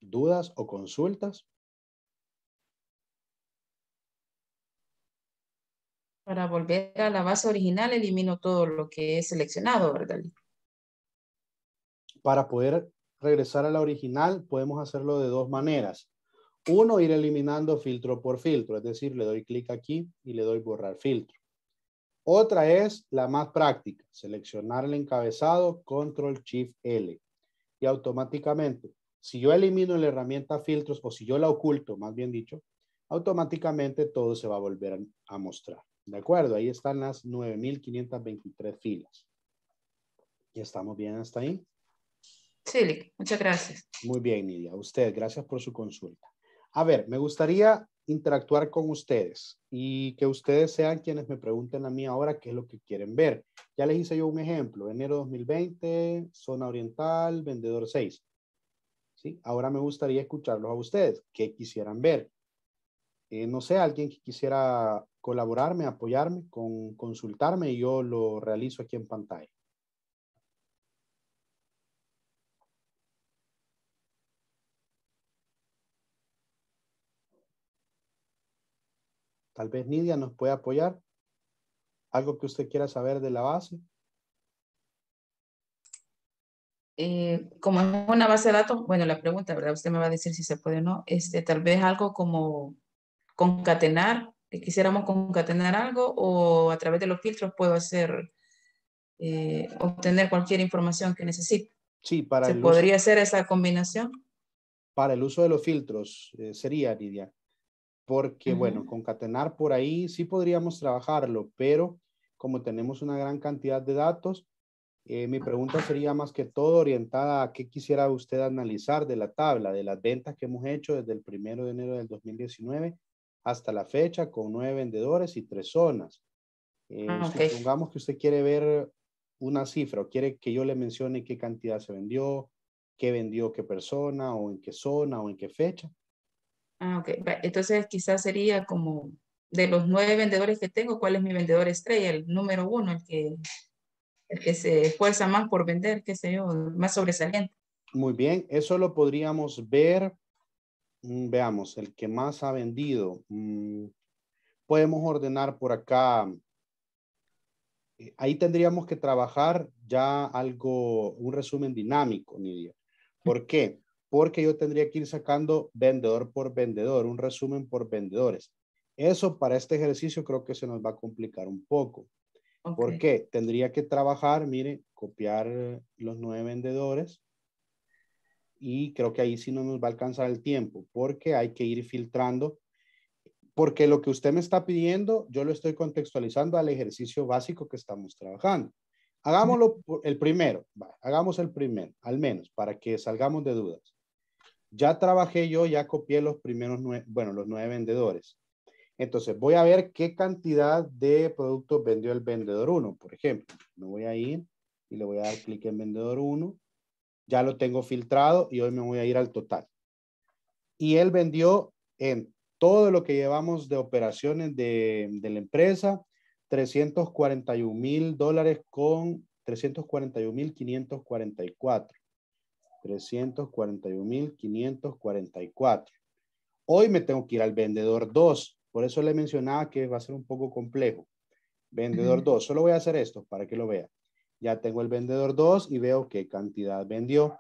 ¿Dudas o consultas? Para volver a la base original, elimino todo lo que he seleccionado, ¿verdad? para poder regresar a la original, podemos hacerlo de dos maneras. Uno, ir eliminando filtro por filtro, es decir, le doy clic aquí y le doy borrar filtro. Otra es la más práctica, seleccionar el encabezado, control shift L. Y automáticamente, si yo elimino la herramienta filtros o si yo la oculto, más bien dicho, automáticamente todo se va a volver a mostrar. ¿De acuerdo? Ahí están las 9,523 filas. ¿Y estamos bien hasta ahí? Sí, muchas gracias. Muy bien, Nidia. Usted, gracias por su consulta. A ver, me gustaría interactuar con ustedes y que ustedes sean quienes me pregunten a mí ahora qué es lo que quieren ver. Ya les hice yo un ejemplo, enero 2020, zona oriental, vendedor 6. ¿Sí? Ahora me gustaría escucharlos a ustedes, qué quisieran ver. Eh, no sé, alguien que quisiera colaborarme, apoyarme, con, consultarme y yo lo realizo aquí en pantalla. Tal vez Nidia nos puede apoyar. ¿Algo que usted quiera saber de la base? Eh, como es una base de datos, bueno, la pregunta, ¿verdad? Usted me va a decir si se puede o no. Este, tal vez algo como concatenar, eh, quisiéramos concatenar algo o a través de los filtros puedo hacer, eh, obtener cualquier información que necesite. Sí, para ¿Se podría hacer esa combinación? Para el uso de los filtros sería, Nidia porque bueno, concatenar por ahí sí podríamos trabajarlo, pero como tenemos una gran cantidad de datos, eh, mi pregunta sería más que todo orientada a qué quisiera usted analizar de la tabla, de las ventas que hemos hecho desde el primero de enero del 2019 hasta la fecha con nueve vendedores y tres zonas. Eh, ah, supongamos que usted quiere ver una cifra o quiere que yo le mencione qué cantidad se vendió, qué vendió qué persona o en qué zona o en qué fecha. Ah, ok. Entonces quizás sería como de los nueve vendedores que tengo, ¿cuál es mi vendedor estrella? El número uno, el que, el que se esfuerza más por vender, qué sé yo, más sobresaliente. Muy bien, eso lo podríamos ver. Mm, veamos, el que más ha vendido. Mm, podemos ordenar por acá. Eh, ahí tendríamos que trabajar ya algo, un resumen dinámico, Nidia. ¿Por qué? porque yo tendría que ir sacando vendedor por vendedor, un resumen por vendedores. Eso para este ejercicio creo que se nos va a complicar un poco. ¿Por qué? Tendría que trabajar, mire, copiar los nueve vendedores y creo que ahí sí no nos va a alcanzar el tiempo porque hay que ir filtrando porque lo que usted me está pidiendo, yo lo estoy contextualizando al ejercicio básico que estamos trabajando. Hagámoslo el primero, hagamos el primero, al menos, para que salgamos de dudas. Ya trabajé yo, ya copié los primeros nueve, bueno, los nueve vendedores. Entonces, voy a ver qué cantidad de productos vendió el vendedor 1, por ejemplo. Me voy a ir y le voy a dar clic en vendedor 1. Ya lo tengo filtrado y hoy me voy a ir al total. Y él vendió en todo lo que llevamos de operaciones de, de la empresa, 341 mil dólares con 341 mil 544. 341.544. Hoy me tengo que ir al vendedor 2, por eso le mencionaba que va a ser un poco complejo. Vendedor dos. 2, solo voy a hacer esto para que lo vea. Ya tengo el vendedor 2 y veo qué cantidad vendió.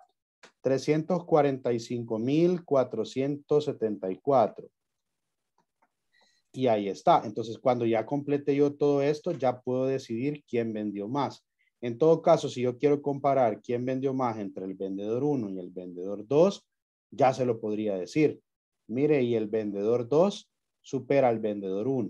345.474. Y ahí está. Entonces, cuando ya complete yo todo esto, ya puedo decidir quién vendió más. En todo caso, si yo quiero comparar quién vendió más entre el vendedor 1 y el vendedor 2, ya se lo podría decir. Mire, y el vendedor 2 supera al vendedor 1.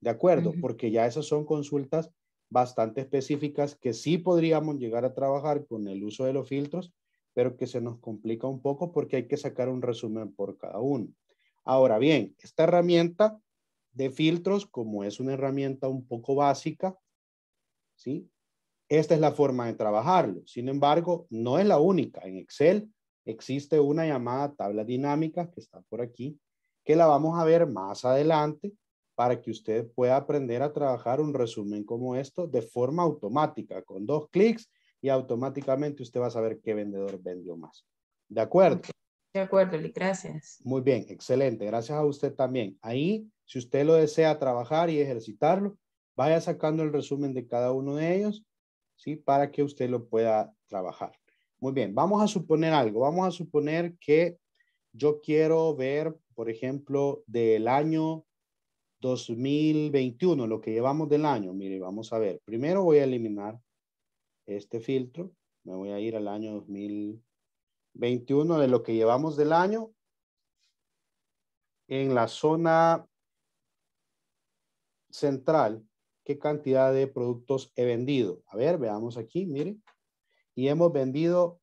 ¿De acuerdo? Porque ya esas son consultas bastante específicas que sí podríamos llegar a trabajar con el uso de los filtros, pero que se nos complica un poco porque hay que sacar un resumen por cada uno. Ahora bien, esta herramienta de filtros, como es una herramienta un poco básica, ¿sí? Esta es la forma de trabajarlo. Sin embargo, no es la única. En Excel existe una llamada tabla dinámica que está por aquí, que la vamos a ver más adelante para que usted pueda aprender a trabajar un resumen como esto de forma automática, con dos clics y automáticamente usted va a saber qué vendedor vendió más. ¿De acuerdo? De acuerdo, Lee, gracias. Muy bien, excelente. Gracias a usted también. Ahí, si usted lo desea trabajar y ejercitarlo, vaya sacando el resumen de cada uno de ellos ¿sí? Para que usted lo pueda trabajar. Muy bien, vamos a suponer algo. Vamos a suponer que yo quiero ver, por ejemplo, del año 2021, lo que llevamos del año. Mire, vamos a ver. Primero voy a eliminar este filtro. Me voy a ir al año 2021 de lo que llevamos del año. En la zona central qué cantidad de productos he vendido. A ver, veamos aquí, miren. Y hemos vendido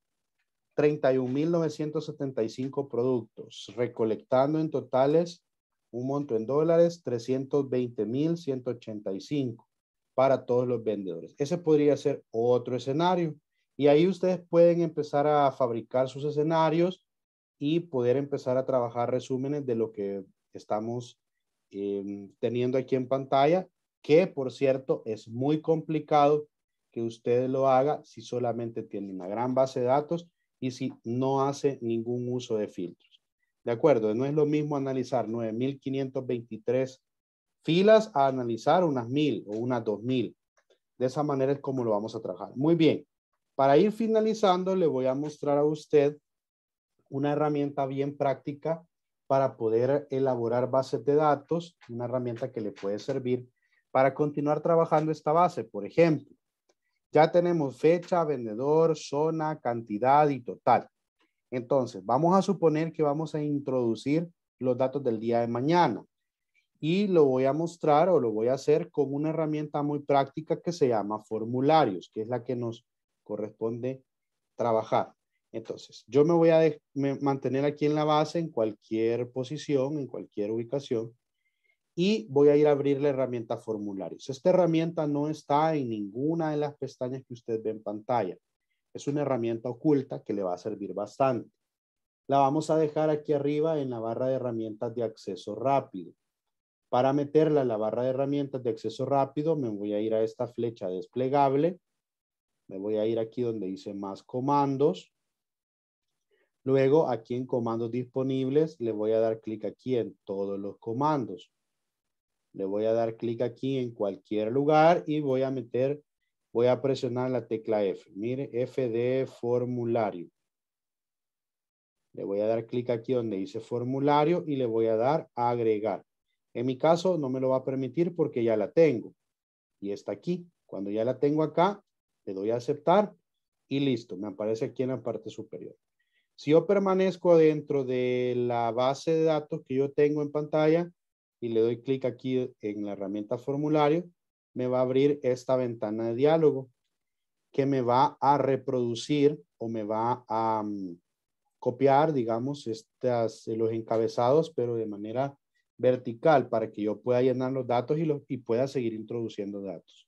31.975 productos, recolectando en totales un monto en dólares 320.185 para todos los vendedores. Ese podría ser otro escenario. Y ahí ustedes pueden empezar a fabricar sus escenarios y poder empezar a trabajar resúmenes de lo que estamos eh, teniendo aquí en pantalla que por cierto es muy complicado que usted lo haga si solamente tiene una gran base de datos y si no hace ningún uso de filtros. De acuerdo, no es lo mismo analizar 9.523 filas a analizar unas 1.000 o unas 2.000. De esa manera es como lo vamos a trabajar. Muy bien, para ir finalizando le voy a mostrar a usted una herramienta bien práctica para poder elaborar bases de datos, una herramienta que le puede servir para continuar trabajando esta base. Por ejemplo, ya tenemos fecha, vendedor, zona, cantidad y total. Entonces, vamos a suponer que vamos a introducir los datos del día de mañana y lo voy a mostrar o lo voy a hacer con una herramienta muy práctica que se llama formularios, que es la que nos corresponde trabajar. Entonces, yo me voy a mantener aquí en la base, en cualquier posición, en cualquier ubicación, y voy a ir a abrir la herramienta formularios. Esta herramienta no está en ninguna de las pestañas que usted ve en pantalla. Es una herramienta oculta que le va a servir bastante. La vamos a dejar aquí arriba en la barra de herramientas de acceso rápido. Para meterla en la barra de herramientas de acceso rápido, me voy a ir a esta flecha desplegable. Me voy a ir aquí donde dice más comandos. Luego, aquí en comandos disponibles, le voy a dar clic aquí en todos los comandos. Le voy a dar clic aquí en cualquier lugar y voy a meter, voy a presionar la tecla F. Mire, F de formulario. Le voy a dar clic aquí donde dice formulario y le voy a dar a agregar. En mi caso no me lo va a permitir porque ya la tengo. Y está aquí. Cuando ya la tengo acá, le doy a aceptar y listo. Me aparece aquí en la parte superior. Si yo permanezco dentro de la base de datos que yo tengo en pantalla, y le doy clic aquí en la herramienta formulario, me va a abrir esta ventana de diálogo que me va a reproducir o me va a mm, copiar, digamos, estas, los encabezados, pero de manera vertical para que yo pueda llenar los datos y, y pueda seguir introduciendo datos.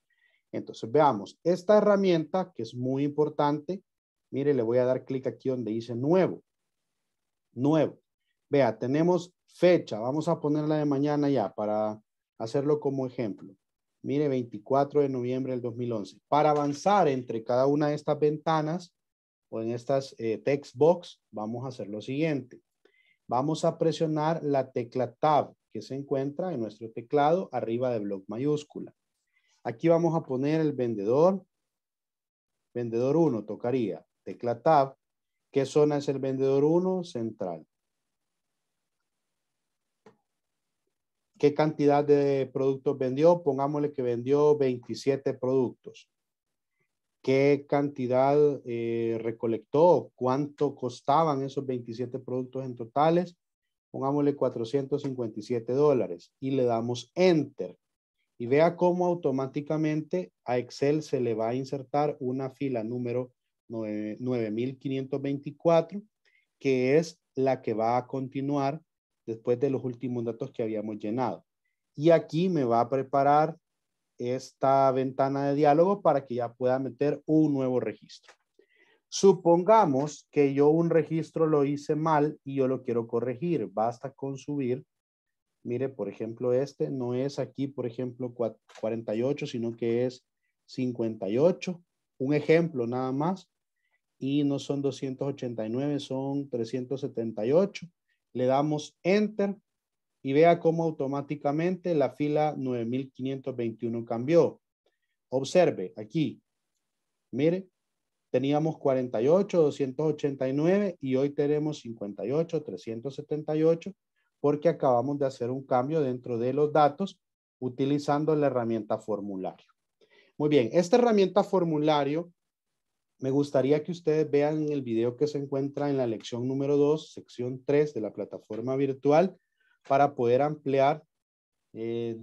Entonces, veamos, esta herramienta que es muy importante, mire, le voy a dar clic aquí donde dice nuevo. Nuevo. Vea, tenemos fecha, vamos a ponerla de mañana ya para hacerlo como ejemplo. Mire, 24 de noviembre del 2011. Para avanzar entre cada una de estas ventanas o en estas eh, text box, vamos a hacer lo siguiente. Vamos a presionar la tecla Tab que se encuentra en nuestro teclado arriba de blog mayúscula. Aquí vamos a poner el vendedor. Vendedor 1 tocaría. Tecla Tab. ¿Qué zona es el vendedor 1? Central. qué cantidad de productos vendió, pongámosle que vendió 27 productos. ¿Qué cantidad eh, recolectó? ¿Cuánto costaban esos 27 productos en totales? Pongámosle 457 dólares y le damos enter. Y vea cómo automáticamente a Excel se le va a insertar una fila número 9524, que es la que va a continuar después de los últimos datos que habíamos llenado. Y aquí me va a preparar esta ventana de diálogo para que ya pueda meter un nuevo registro. Supongamos que yo un registro lo hice mal y yo lo quiero corregir. Basta con subir. Mire, por ejemplo, este no es aquí, por ejemplo, 48, sino que es 58. Un ejemplo nada más. Y no son 289, son 378 le damos Enter y vea cómo automáticamente la fila 9521 cambió. Observe aquí, mire, teníamos 48, 289 y hoy tenemos 58, 378 porque acabamos de hacer un cambio dentro de los datos utilizando la herramienta formulario. Muy bien, esta herramienta formulario me gustaría que ustedes vean el video que se encuentra en la lección número 2, sección 3 de la plataforma virtual para poder ampliar eh,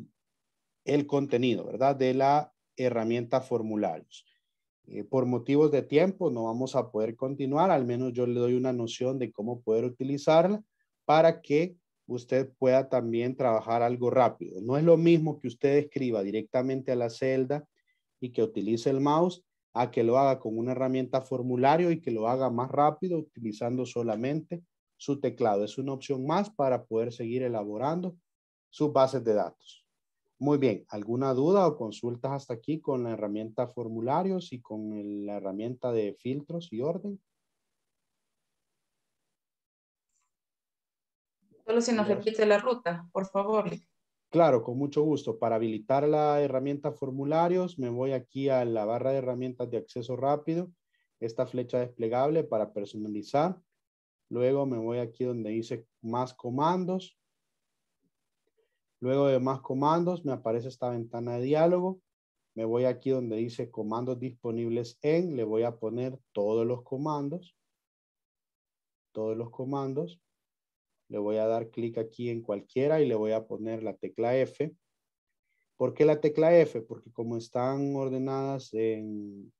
el contenido, ¿verdad? De la herramienta formularios. Eh, por motivos de tiempo no vamos a poder continuar, al menos yo le doy una noción de cómo poder utilizarla para que usted pueda también trabajar algo rápido. No es lo mismo que usted escriba directamente a la celda y que utilice el mouse a que lo haga con una herramienta formulario y que lo haga más rápido utilizando solamente su teclado. Es una opción más para poder seguir elaborando sus bases de datos. Muy bien, ¿alguna duda o consultas hasta aquí con la herramienta formularios y con la herramienta de filtros y orden? Solo si nos repite la ruta, por favor. Claro, con mucho gusto. Para habilitar la herramienta formularios, me voy aquí a la barra de herramientas de acceso rápido, esta flecha desplegable para personalizar. Luego me voy aquí donde dice más comandos. Luego de más comandos me aparece esta ventana de diálogo. Me voy aquí donde dice comandos disponibles en, le voy a poner todos los comandos. Todos los comandos. Le voy a dar clic aquí en cualquiera y le voy a poner la tecla F. ¿Por qué la tecla F? Porque como están ordenadas en,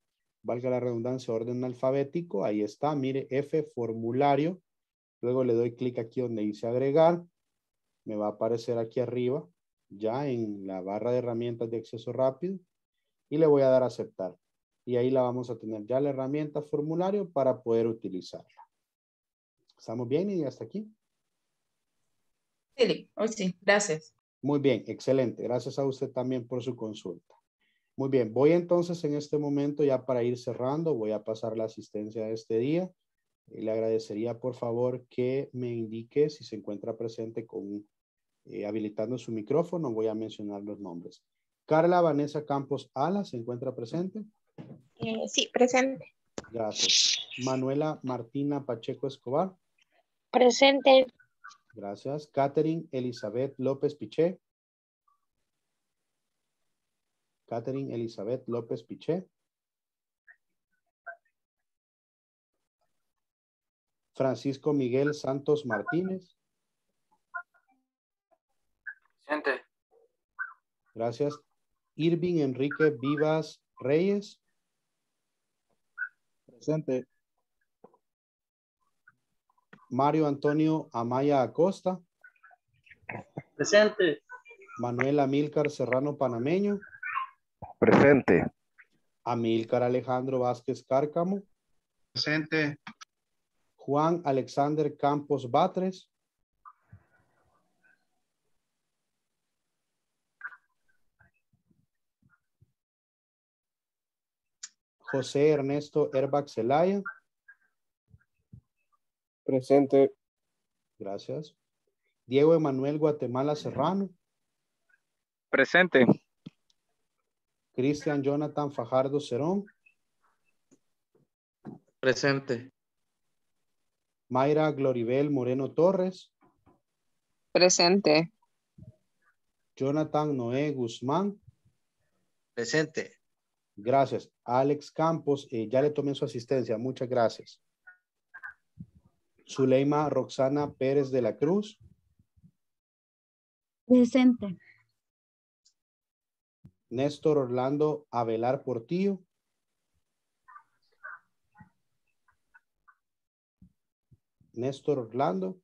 valga la redundancia, orden alfabético, ahí está, mire, F, formulario. Luego le doy clic aquí donde dice agregar. Me va a aparecer aquí arriba, ya en la barra de herramientas de acceso rápido. Y le voy a dar a aceptar. Y ahí la vamos a tener ya la herramienta formulario para poder utilizarla. ¿Estamos bien y hasta aquí? Sí, Hoy sí, gracias. Muy bien, excelente. Gracias a usted también por su consulta. Muy bien, voy entonces en este momento ya para ir cerrando, voy a pasar la asistencia de este día. Eh, le agradecería por favor que me indique si se encuentra presente con eh, habilitando su micrófono, voy a mencionar los nombres. Carla Vanessa Campos Ala, ¿se encuentra presente? Eh, sí, presente. Gracias. Manuela Martina Pacheco Escobar. Presente. Gracias. Catherine Elizabeth López Piché. Catherine Elizabeth López Piché. Francisco Miguel Santos Martínez. Presente. Gracias. Irving Enrique Vivas Reyes. Presente. Mario Antonio Amaya Acosta. Presente. Manuel Amílcar Serrano Panameño. Presente. Amílcar Alejandro Vázquez Cárcamo. Presente. Juan Alexander Campos Batres. José Ernesto Herbach Presente. Gracias. Diego Emanuel Guatemala Serrano. Presente. Cristian Jonathan Fajardo Cerón. Presente. Mayra Gloribel Moreno Torres. Presente. Jonathan Noé Guzmán. Presente. Gracias. Alex Campos, eh, ya le tomé su asistencia. Muchas gracias. Zuleima Roxana Pérez de la Cruz. Presente. Néstor Orlando Avelar Portillo. Néstor Orlando.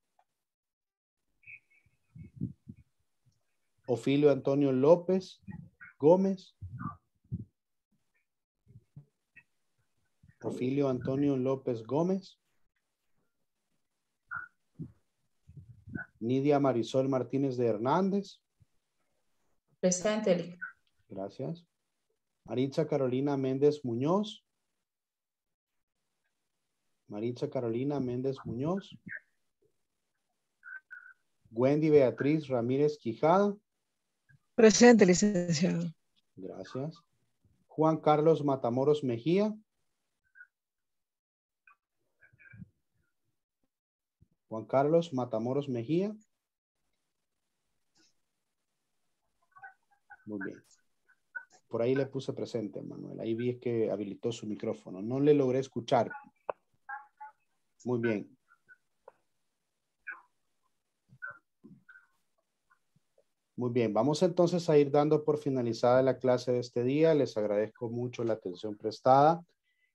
Ofilio Antonio López Gómez. Ofilio Antonio López Gómez. Nidia Marisol Martínez de Hernández. Presente. Gracias. Maritza Carolina Méndez Muñoz. Maritza Carolina Méndez Muñoz. Wendy Beatriz Ramírez Quijada. Presente, licenciado. Gracias. Juan Carlos Matamoros Mejía. Juan Carlos Matamoros Mejía. Muy bien. Por ahí le puse presente, Manuel. Ahí vi que habilitó su micrófono. No le logré escuchar. Muy bien. Muy bien, vamos entonces a ir dando por finalizada la clase de este día. Les agradezco mucho la atención prestada.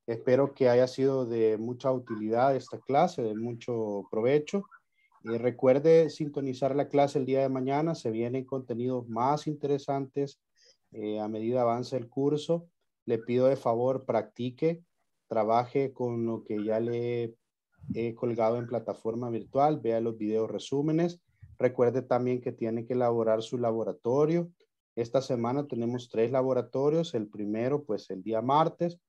Espero que haya sido de mucha utilidad esta clase, de mucho provecho. y recuerde sintonizar la clase el día de mañana. Se vienen contenidos más interesantes eh, a medida avance el curso. Le pido de favor, practique, trabaje con lo que ya le he colgado en plataforma virtual, vea los videos resúmenes. Recuerde también que tiene que elaborar su laboratorio. Esta semana tenemos tres laboratorios. El primero, pues el día martes,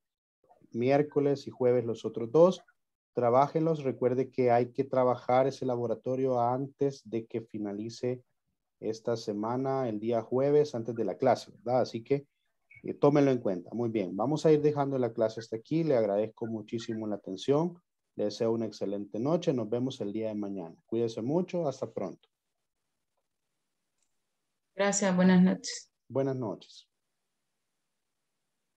miércoles y jueves los otros dos. los Recuerde que hay que trabajar ese laboratorio antes de que finalice esta semana, el día jueves, antes de la clase, ¿verdad? Así que eh, tómenlo en cuenta. Muy bien, vamos a ir dejando la clase hasta aquí. Le agradezco muchísimo la atención. Le deseo una excelente noche. Nos vemos el día de mañana. Cuídese mucho. Hasta pronto. Gracias. Buenas noches. Buenas noches.